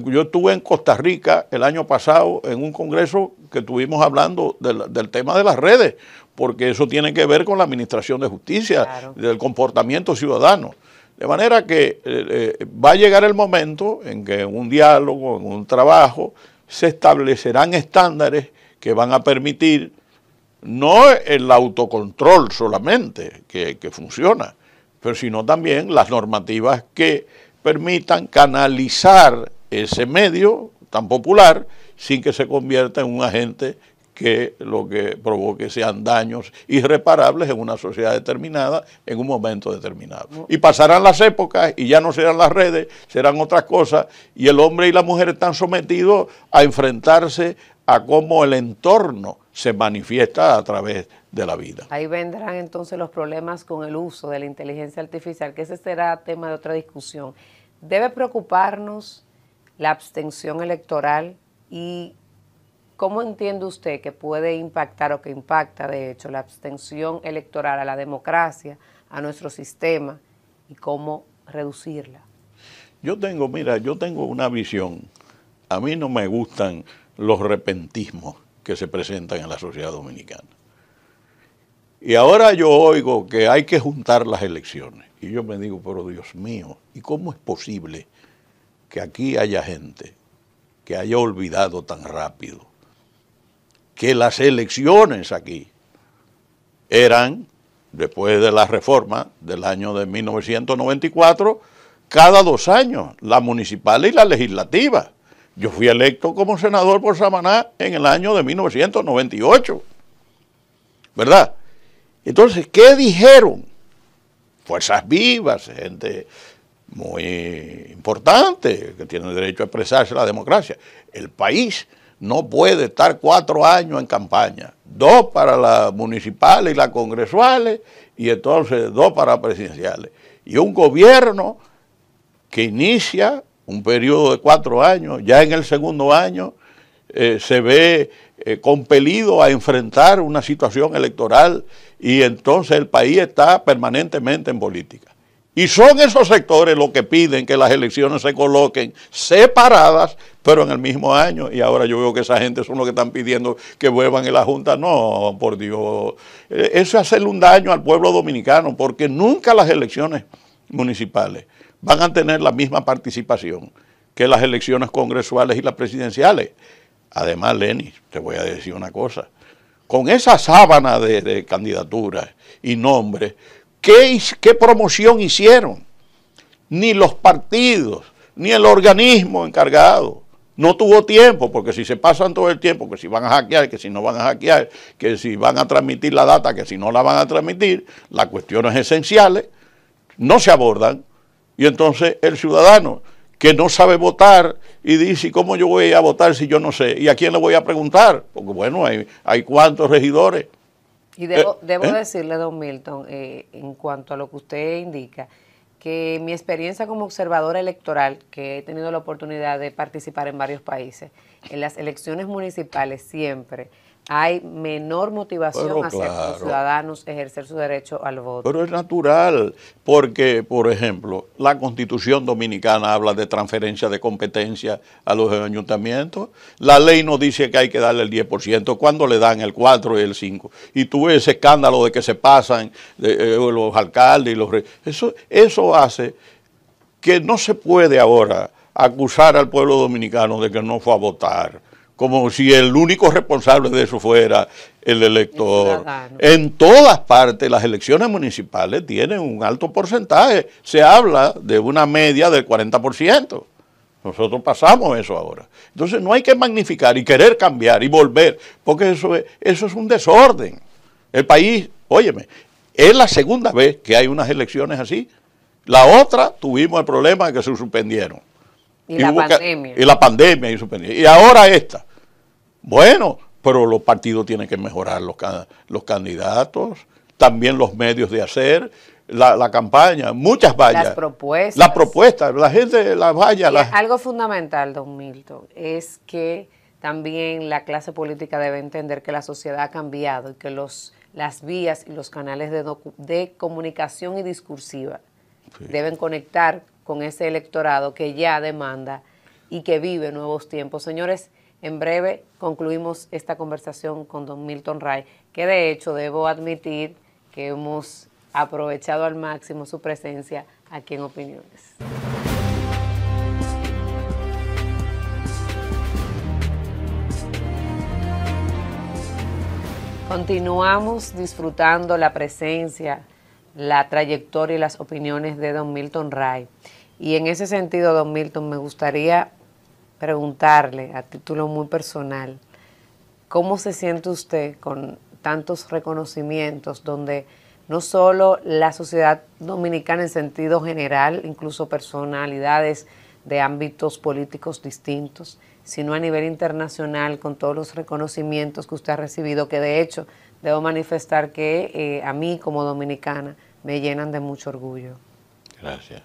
Yo estuve en Costa Rica el año pasado en un congreso que estuvimos hablando del, tema de las redes, porque eso tiene que ver con la administración de justicia, del comportamiento ciudadano. De manera que eh, eh, va a llegar el momento en que en un diálogo, en un trabajo, se establecerán estándares que van a permitir no el autocontrol solamente, que, funciona, pero sino también las normativas que permitan canalizar ese medio tan popular sin que se convierta en un agente que lo que provoque sean daños irreparables en una sociedad determinada, en un momento determinado. Y pasarán las épocas y ya no serán las redes, serán otras cosas, y el hombre y la mujer están sometidos a enfrentarse a cómo el entorno se manifiesta a través de la vida. Ahí vendrán entonces los problemas con el uso de la inteligencia artificial, que ese será tema de otra discusión. ¿Debe preocuparnos la abstención electoral y ¿Cómo entiende usted que puede impactar o que impacta, de hecho, la abstención electoral a la democracia, a nuestro sistema y cómo reducirla? Yo tengo, mira, yo tengo una visión. A mí no me gustan los repentismos que se presentan en la sociedad dominicana. Y ahora yo oigo que hay que juntar las elecciones. Y yo me digo, pero Dios mío, ¿y cómo es posible que aquí haya gente que haya olvidado tan rápido que las elecciones aquí eran, después de la reforma del año de 1994, cada dos años, la municipal y la legislativa. Yo fui electo como senador por Samaná en el año de 1998. ¿Verdad? Entonces, ¿qué dijeron? Fuerzas vivas, gente muy importante que tiene derecho a expresarse la democracia. El país no puede estar cuatro años en campaña. Dos para las municipales y las congresuales y entonces dos para presidenciales. Y un gobierno que inicia un periodo de cuatro años, ya en el segundo año eh, se ve eh, compelido a enfrentar una situación electoral y entonces el país está permanentemente en política. Y son esos sectores los que piden que las elecciones se coloquen separadas, pero en el mismo año. Y ahora yo veo que esa gente son los que están pidiendo que vuelvan en la Junta. No, por Dios. Eh, eso es hacerle un daño al pueblo dominicano, porque nunca las elecciones municipales van a tener la misma participación que las elecciones congresuales y las presidenciales. Además, Lenny, te voy a decir una cosa. Con esa sábana de candidaturas y nombres, ¿Qué, promoción hicieron? Ni los partidos, ni el organismo encargado. No tuvo tiempo, porque si se pasan todo el tiempo, que si van a hackear, que si no van a hackear, que si van a transmitir la data, que si no la van a transmitir, las cuestiones esenciales no se abordan. Y entonces el ciudadano que no sabe votar y dice, ¿cómo yo voy a votar si yo no sé? ¿Y a quién le voy a preguntar? Porque bueno, hay, hay cuántos regidores. Y debo, eh, eh. decirle, don Milton, eh, en cuanto a lo que usted indica, que mi experiencia como observadora electoral, que he tenido la oportunidad de participar en varios países, en las elecciones municipales siempre hay menor motivación hacia los ciudadanos ejercer su derecho al voto. Pero es natural, porque, por ejemplo, la constitución dominicana habla de transferencia de competencia a los ayuntamientos. La ley nos dice que hay que darle el 10%, ¿Cuándo le dan el 4 y el 5. Y tú ves ese escándalo de que se pasan eh, los alcaldes y los... Eso, eso hace que no se puede ahora acusar al pueblo dominicano de que no fue a votar como si el único responsable de eso fuera el elector. en todas partes las elecciones municipales tienen un alto porcentaje, se habla de una media del 40%. Nosotros pasamos eso ahora. Entonces no hay que magnificar y querer cambiar y volver, porque eso es, un desorden. El país, óyeme, es la segunda vez que hay unas elecciones así. La otra tuvimos el problema de que se suspendieron. Y, la pandemia. Y la pandemia y, y ahora esta. Bueno, pero los partidos tienen que mejorar los, los candidatos, también los medios de hacer, la, campaña, muchas vallas. Las propuestas. Las propuestas, la gente, las vallas. Algo fundamental, don Milton, es que también la clase política debe entender que la sociedad ha cambiado y que los, las vías y los canales de, comunicación y discursiva deben conectar con ese electorado que ya demanda y que vive nuevos tiempos. Señores, en breve concluimos esta conversación con don Milton Ray, que de hecho debo admitir que hemos aprovechado al máximo su presencia aquí en Opiniones. Continuamos disfrutando la presencia, la trayectoria y las opiniones de don Milton Ray. Y en ese sentido, don Milton, me gustaría preguntarle a título muy personal, ¿cómo se siente usted con tantos reconocimientos donde no solo la sociedad dominicana en sentido general, incluso personalidades de ámbitos políticos distintos, sino a nivel internacional con todos los reconocimientos que usted ha recibido, que de hecho debo manifestar que eh, a mí como dominicana me llenan de mucho orgullo. Gracias.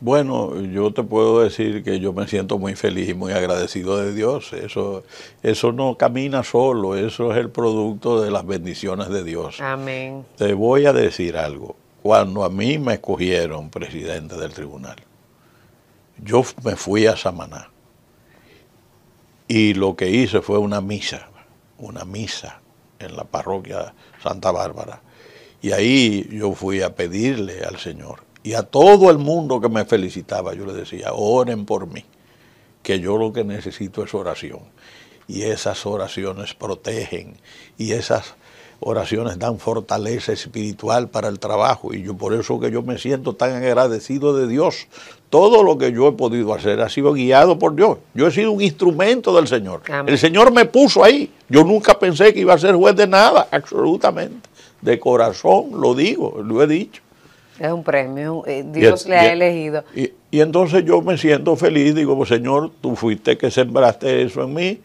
Bueno, yo te puedo decir que yo me siento muy feliz y muy agradecido de Dios. Eso, eso no camina solo, eso es el producto de las bendiciones de Dios. Amén. Te voy a decir algo. Cuando a mí me escogieron presidente del tribunal, yo me fui a Samaná y lo que hice fue una misa, una misa en la parroquia Santa Bárbara. Y ahí yo fui a pedirle al Señor y a todo el mundo que me felicitaba, yo le decía, oren por mí, que yo lo que necesito es oración. Y esas oraciones protegen, y esas oraciones dan fortaleza espiritual para el trabajo y yo por eso que yo me siento tan agradecido de Dios. Todo lo que yo he podido hacer ha sido guiado por Dios. Yo he sido un instrumento del Señor. El Señor me puso ahí. Yo nunca pensé que iba a ser juez de nada, absolutamente. De corazón lo digo, lo he dicho. Es un premio, eh, Dios le ha elegido. Y, entonces yo me siento feliz, digo, pues, Señor, tú fuiste que sembraste eso en mí,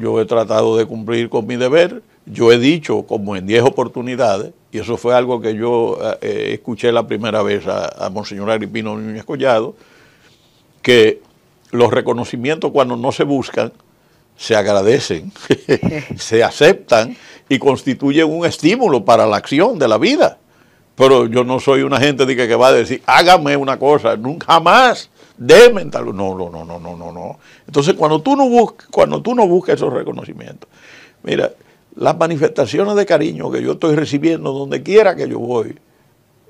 yo he tratado de cumplir con mi deber, yo he dicho como en diez oportunidades, y eso fue algo que yo eh, eh, escuché la primera vez a, Monseñor Agripino Núñez Collado, que los reconocimientos cuando no se buscan, se agradecen, se aceptan y constituyen un estímulo para la acción de la vida. Pero yo no soy una gente que, va a decir, hágame una cosa, nunca más, déme tal. No, no, no, no, no, no, no. Entonces, cuando tú no buscas, cuando tú no busques esos reconocimientos, mira, las manifestaciones de cariño que yo estoy recibiendo donde quiera que yo voy,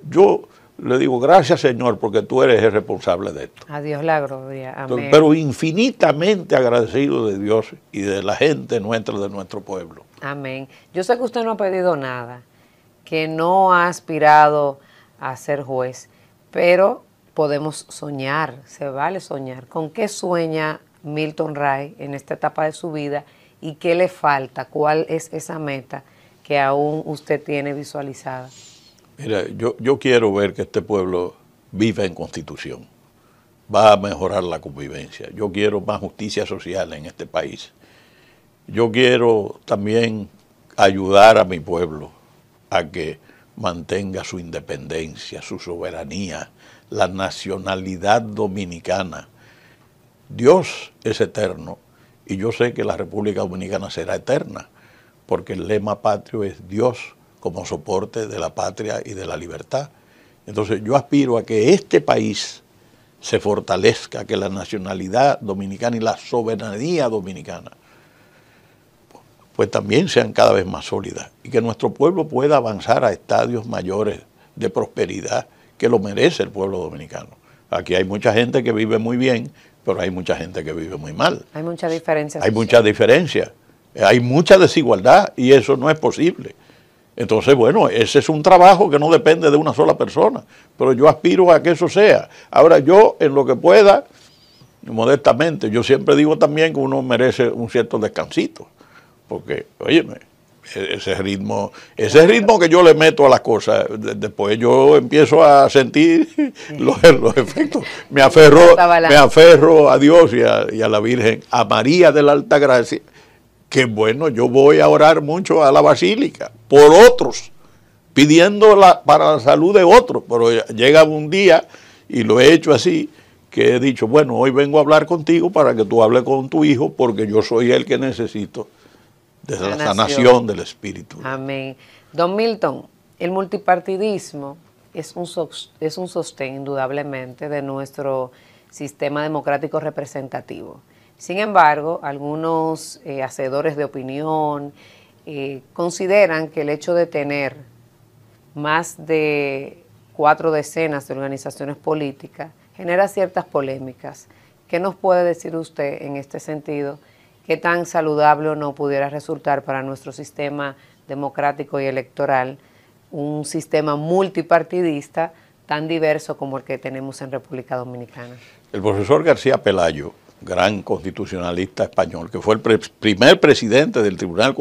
yo le digo, gracias Señor, porque tú eres el responsable de esto. A Dios la gloria. Amén. pero infinitamente agradecido de Dios y de la gente nuestra, de nuestro pueblo. Amén. Yo sé que usted no ha pedido nada que no ha aspirado a ser juez, pero podemos soñar, se vale soñar. ¿Con qué sueña Milton Ray en esta etapa de su vida y qué le falta? ¿Cuál es esa meta que aún usted tiene visualizada? Mira, yo, quiero ver que este pueblo viva en constitución. Va a mejorar la convivencia. Yo quiero más justicia social en este país. Yo quiero también ayudar a mi pueblo a que mantenga su independencia, su soberanía, la nacionalidad dominicana. Dios es eterno y yo sé que la República Dominicana será eterna, porque el lema patrio es Dios como soporte de la patria y de la libertad. Entonces yo aspiro a que este país se fortalezca, que la nacionalidad dominicana y la soberanía dominicana pues también sean cada vez más sólidas y que nuestro pueblo pueda avanzar a estadios mayores de prosperidad que lo merece el pueblo dominicano. Aquí hay mucha gente que vive muy bien, pero hay mucha gente que vive muy mal. Hay muchas diferencias. Hay muchas diferencias. Hay mucha desigualdad y eso no es posible. Entonces, bueno, ese es un trabajo que no depende de una sola persona, pero yo aspiro a que eso sea. Ahora yo, en lo que pueda, modestamente, yo siempre digo también que uno merece un cierto descansito. Porque, óyeme, e-, ese ritmo, ese ritmo que yo le meto a las cosas, después yo empiezo a sentir los, los efectos. Me aferro, me aferro a Dios y a, la Virgen, a María de la Alta Gracia, que bueno, yo voy a orar mucho a la basílica por otros, pidiendo para la salud de otros, pero llega un día, y lo he hecho así, que he dicho, bueno, hoy vengo a hablar contigo para que tú hables con tu hijo, porque yo soy el que necesito desde la, sanación del espíritu. Amén. Don Milton, el multipartidismo es un, es un sostén indudablemente de nuestro sistema democrático representativo. Sin embargo, algunos eh, hacedores de opinión eh, consideran que el hecho de tener más de cuatro decenas de organizaciones políticas genera ciertas polémicas. ¿Qué nos puede decir usted en este sentido? qué tan saludable o no pudiera resultar para nuestro sistema democrático y electoral un sistema multipartidista tan diverso como el que tenemos en República Dominicana. El profesor García Pelayo, gran constitucionalista español, que fue el primer presidente del Tribunal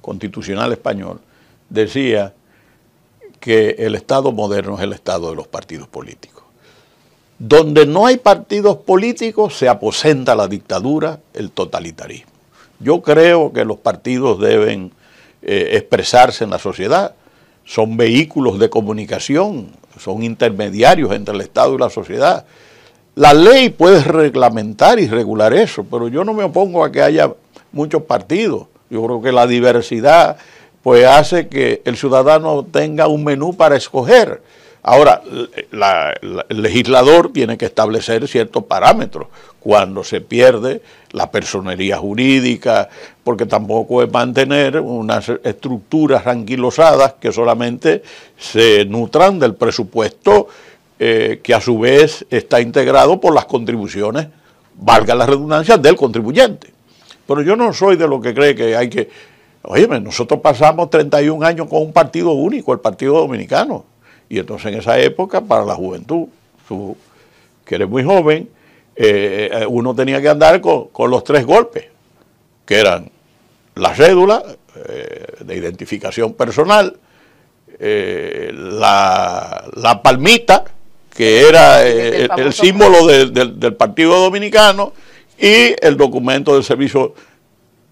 Constitucional Español, decía que el Estado moderno es el Estado de los partidos políticos. Donde no hay partidos políticos se aposenta la dictadura, el totalitarismo. Yo creo que los partidos deben eh, expresarse en la sociedad, son vehículos de comunicación, son intermediarios entre el Estado y la sociedad. La ley puede reglamentar y regular eso, pero yo no me opongo a que haya muchos partidos. Yo creo que la diversidad pues hace que el ciudadano tenga un menú para escoger Ahora, el legislador tiene que establecer ciertos parámetros cuando se pierde la personería jurídica, porque tampoco es mantener unas estructuras anquilosadas que solamente se nutran del presupuesto eh, que a su vez está integrado por las contribuciones, valga la redundancia, del contribuyente. Pero yo no soy de los que cree que hay que... oye, nosotros pasamos 31 años con un partido único, el Partido Dominicano y entonces en esa época, para la juventud, que eres muy joven, eh, eh, uno tenía que andar con, los tres golpes, que eran la cédula eh, de identificación personal, la, palmita, que era el, símbolo del Partido Dominicano, y el documento del servicio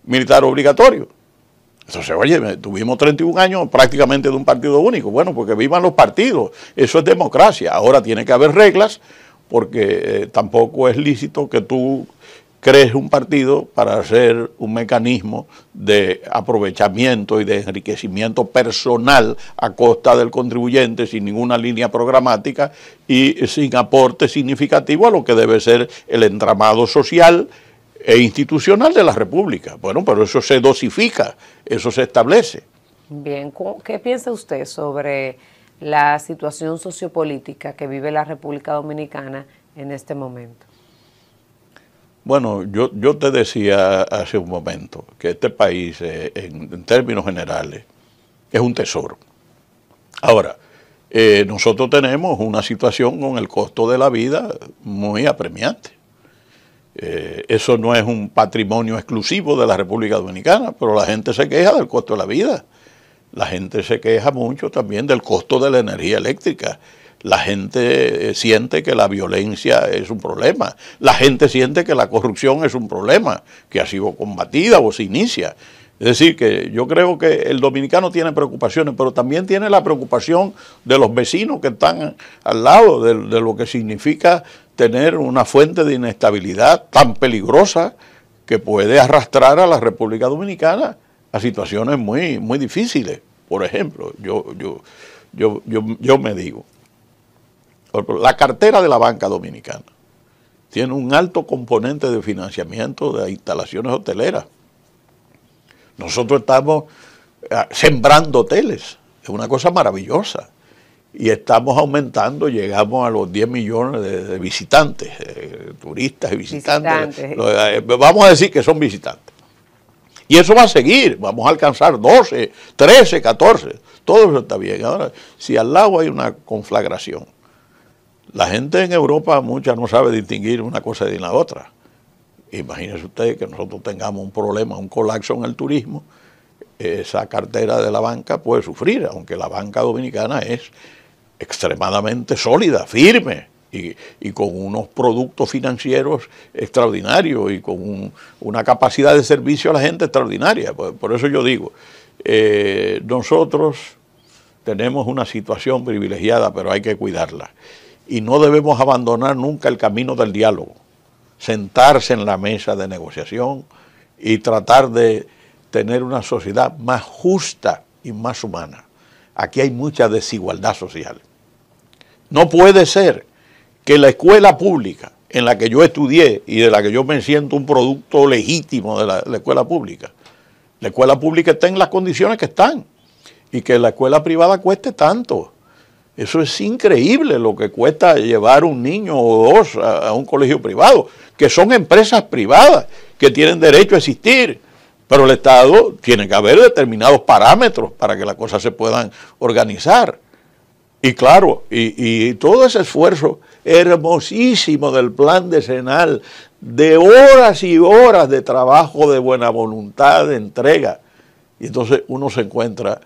militar obligatorio. Entonces, oye, tuvimos 31 años prácticamente de un partido único. Bueno, porque vivan los partidos, eso es democracia. Ahora tiene que haber reglas, porque eh, tampoco es lícito que tú crees un partido para ser un mecanismo de aprovechamiento y de enriquecimiento personal a costa del contribuyente sin ninguna línea programática y sin aporte significativo a lo que debe ser el entramado social e institucional de la República. Bueno, pero eso se dosifica, eso se establece. Bien, ¿qué piensa usted sobre la situación sociopolítica que vive la República Dominicana en este momento? Bueno, yo, yo te decía hace un momento que este país, eh, en, términos generales, es un tesoro. Ahora, eh, nosotros tenemos una situación con el costo de la vida muy apremiante. Eh, eso no es un patrimonio exclusivo de la República Dominicana, pero la gente se queja del costo de la vida. La gente se queja mucho también del costo de la energía eléctrica. La gente eh, siente que la violencia es un problema. La gente siente que la corrupción es un problema, que ha sido combatida o se inicia. Es decir, que yo creo que el dominicano tiene preocupaciones, pero también tiene la preocupación de los vecinos que están al lado, de, lo que significa tener una fuente de inestabilidad tan peligrosa que puede arrastrar a la República Dominicana a situaciones muy, muy difíciles. Por ejemplo, yo, yo, yo, me digo, la cartera de la banca dominicana tiene un alto componente de financiamiento de instalaciones hoteleras. Nosotros estamos ah, sembrando hoteles, es una cosa maravillosa. Y estamos aumentando, llegamos a los 10 millones de, visitantes, eh, turistas y visitantes. visitantes. Eh, vamos a decir que son visitantes. Y eso va a seguir, vamos a alcanzar 12, 13, 14, todo eso está bien. Ahora, si al lado hay una conflagración, la gente en Europa mucha no sabe distinguir una cosa de la otra. Imagínense ustedes que nosotros tengamos un problema, un colapso en el turismo, esa cartera de la banca puede sufrir, aunque la banca dominicana es extremadamente sólida, firme, y, con unos productos financieros extraordinarios y con una capacidad de servicio a la gente extraordinaria. Por, eso yo digo, eh, nosotros tenemos una situación privilegiada, pero hay que cuidarla. Y no debemos abandonar nunca el camino del diálogo sentarse en la mesa de negociación y tratar de tener una sociedad más justa y más humana. Aquí hay mucha desigualdad social. No puede ser que la escuela pública en la que yo estudié y de la que yo me siento un producto legítimo de la, escuela pública, la escuela pública está en las condiciones que están y que la escuela privada cueste tanto eso es increíble lo que cuesta llevar un niño o dos a, un colegio privado, que son empresas privadas que tienen derecho a existir. Pero el Estado tiene que haber determinados parámetros para que las cosas se puedan organizar. Y claro, y, y, todo ese esfuerzo hermosísimo del plan decenal, de horas y horas de trabajo, de buena voluntad, de entrega. Y entonces uno se encuentra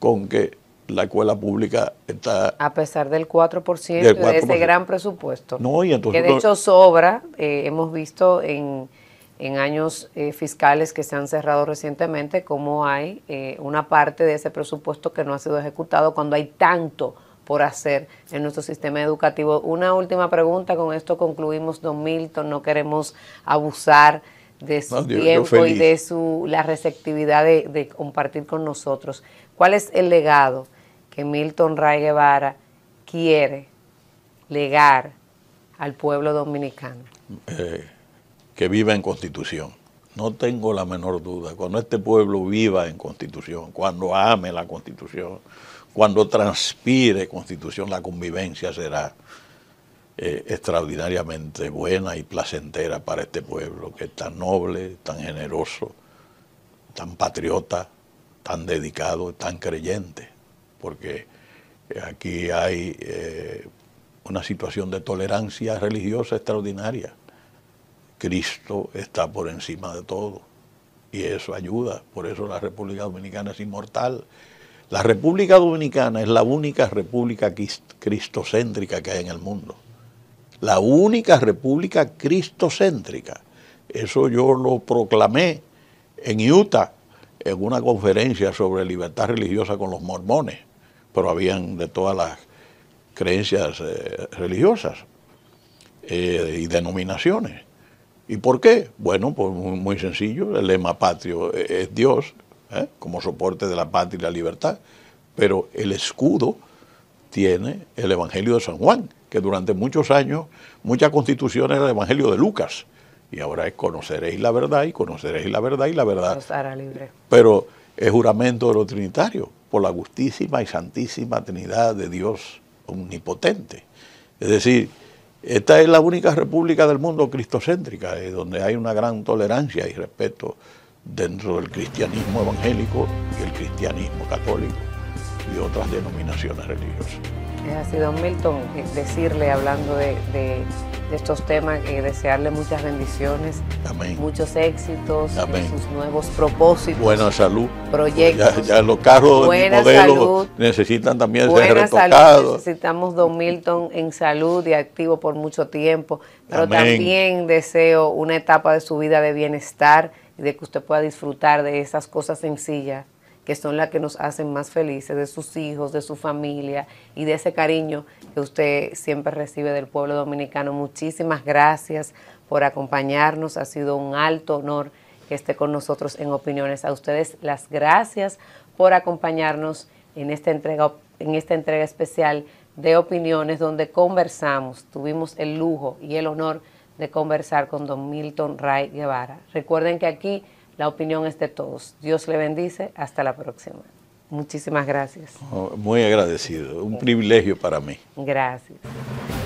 con que la escuela pública está... A pesar del 4%, de ese gran presupuesto. No, Que de hecho sobra, eh, hemos visto en, en años eh, fiscales que se han cerrado recientemente cómo hay eh, una parte de ese presupuesto que no ha sido ejecutado cuando hay tanto por hacer en nuestro sistema educativo. Una última pregunta, con esto concluimos, don Milton, no queremos abusar de su tiempo y de su la receptividad de compartir con nosotros. ¿Cuál es el legado que Milton Ray Guevara quiere legar al pueblo dominicano? Eh, que viva en constitución. No tengo la menor duda. Cuando este pueblo viva en constitución, cuando ame la constitución, cuando transpire constitución, la convivencia será eh, extraordinariamente buena y placentera para este pueblo, que es tan noble, tan generoso, tan patriota, tan dedicado, tan creyente porque aquí hay eh, una situación de tolerancia religiosa extraordinaria. Cristo está por encima de todo y eso ayuda, por eso la República Dominicana es inmortal. La República Dominicana es la única república cristocéntrica que hay en el mundo. La única república cristocéntrica. Eso yo lo proclamé en Utah en una conferencia sobre libertad religiosa con los mormones pero habían de todas las creencias eh, religiosas eh, y denominaciones. ¿Y por qué? Bueno, pues muy, sencillo, el lema patrio eh, es Dios, como soporte de la patria y la libertad, pero el escudo tiene el Evangelio de San Juan, que durante muchos años, muchas constituciones era el Evangelio de Lucas, y ahora es conoceréis la verdad y conoceréis la verdad y la verdad. Pero es juramento de los trinitarios la justísima y santísima Trinidad de Dios omnipotente. Es decir, esta es la única república del mundo cristocéntrica, eh, donde hay una gran tolerancia y respeto dentro del cristianismo evangélico y el cristianismo católico y otras denominaciones religiosas. Es eh, así, don Milton, eh, decirle, hablando de de estos temas, que desearle muchas bendiciones, muchos éxitos, sus nuevos propósitos, buena salud, proyectos, los carros necesitan también ser retocados. Necesitamos Don Milton en salud y activo por mucho tiempo, pero también deseo una etapa de su vida de bienestar y de que usted pueda disfrutar de esas cosas sencillas que son las que nos hacen más felices, de sus hijos, de su familia y de ese cariño que usted siempre recibe del pueblo dominicano. Muchísimas gracias por acompañarnos, ha sido un alto honor que esté con nosotros en Opiniones. A ustedes las gracias por acompañarnos en esta entrega, en esta entrega especial de Opiniones donde conversamos, tuvimos el lujo y el honor de conversar con don Milton Ray Guevara. Recuerden que aquí la opinión es de todos. Dios le bendice. Hasta la próxima. Muchísimas gracias. Oh, muy agradecido. Un privilegio para mí. Gracias.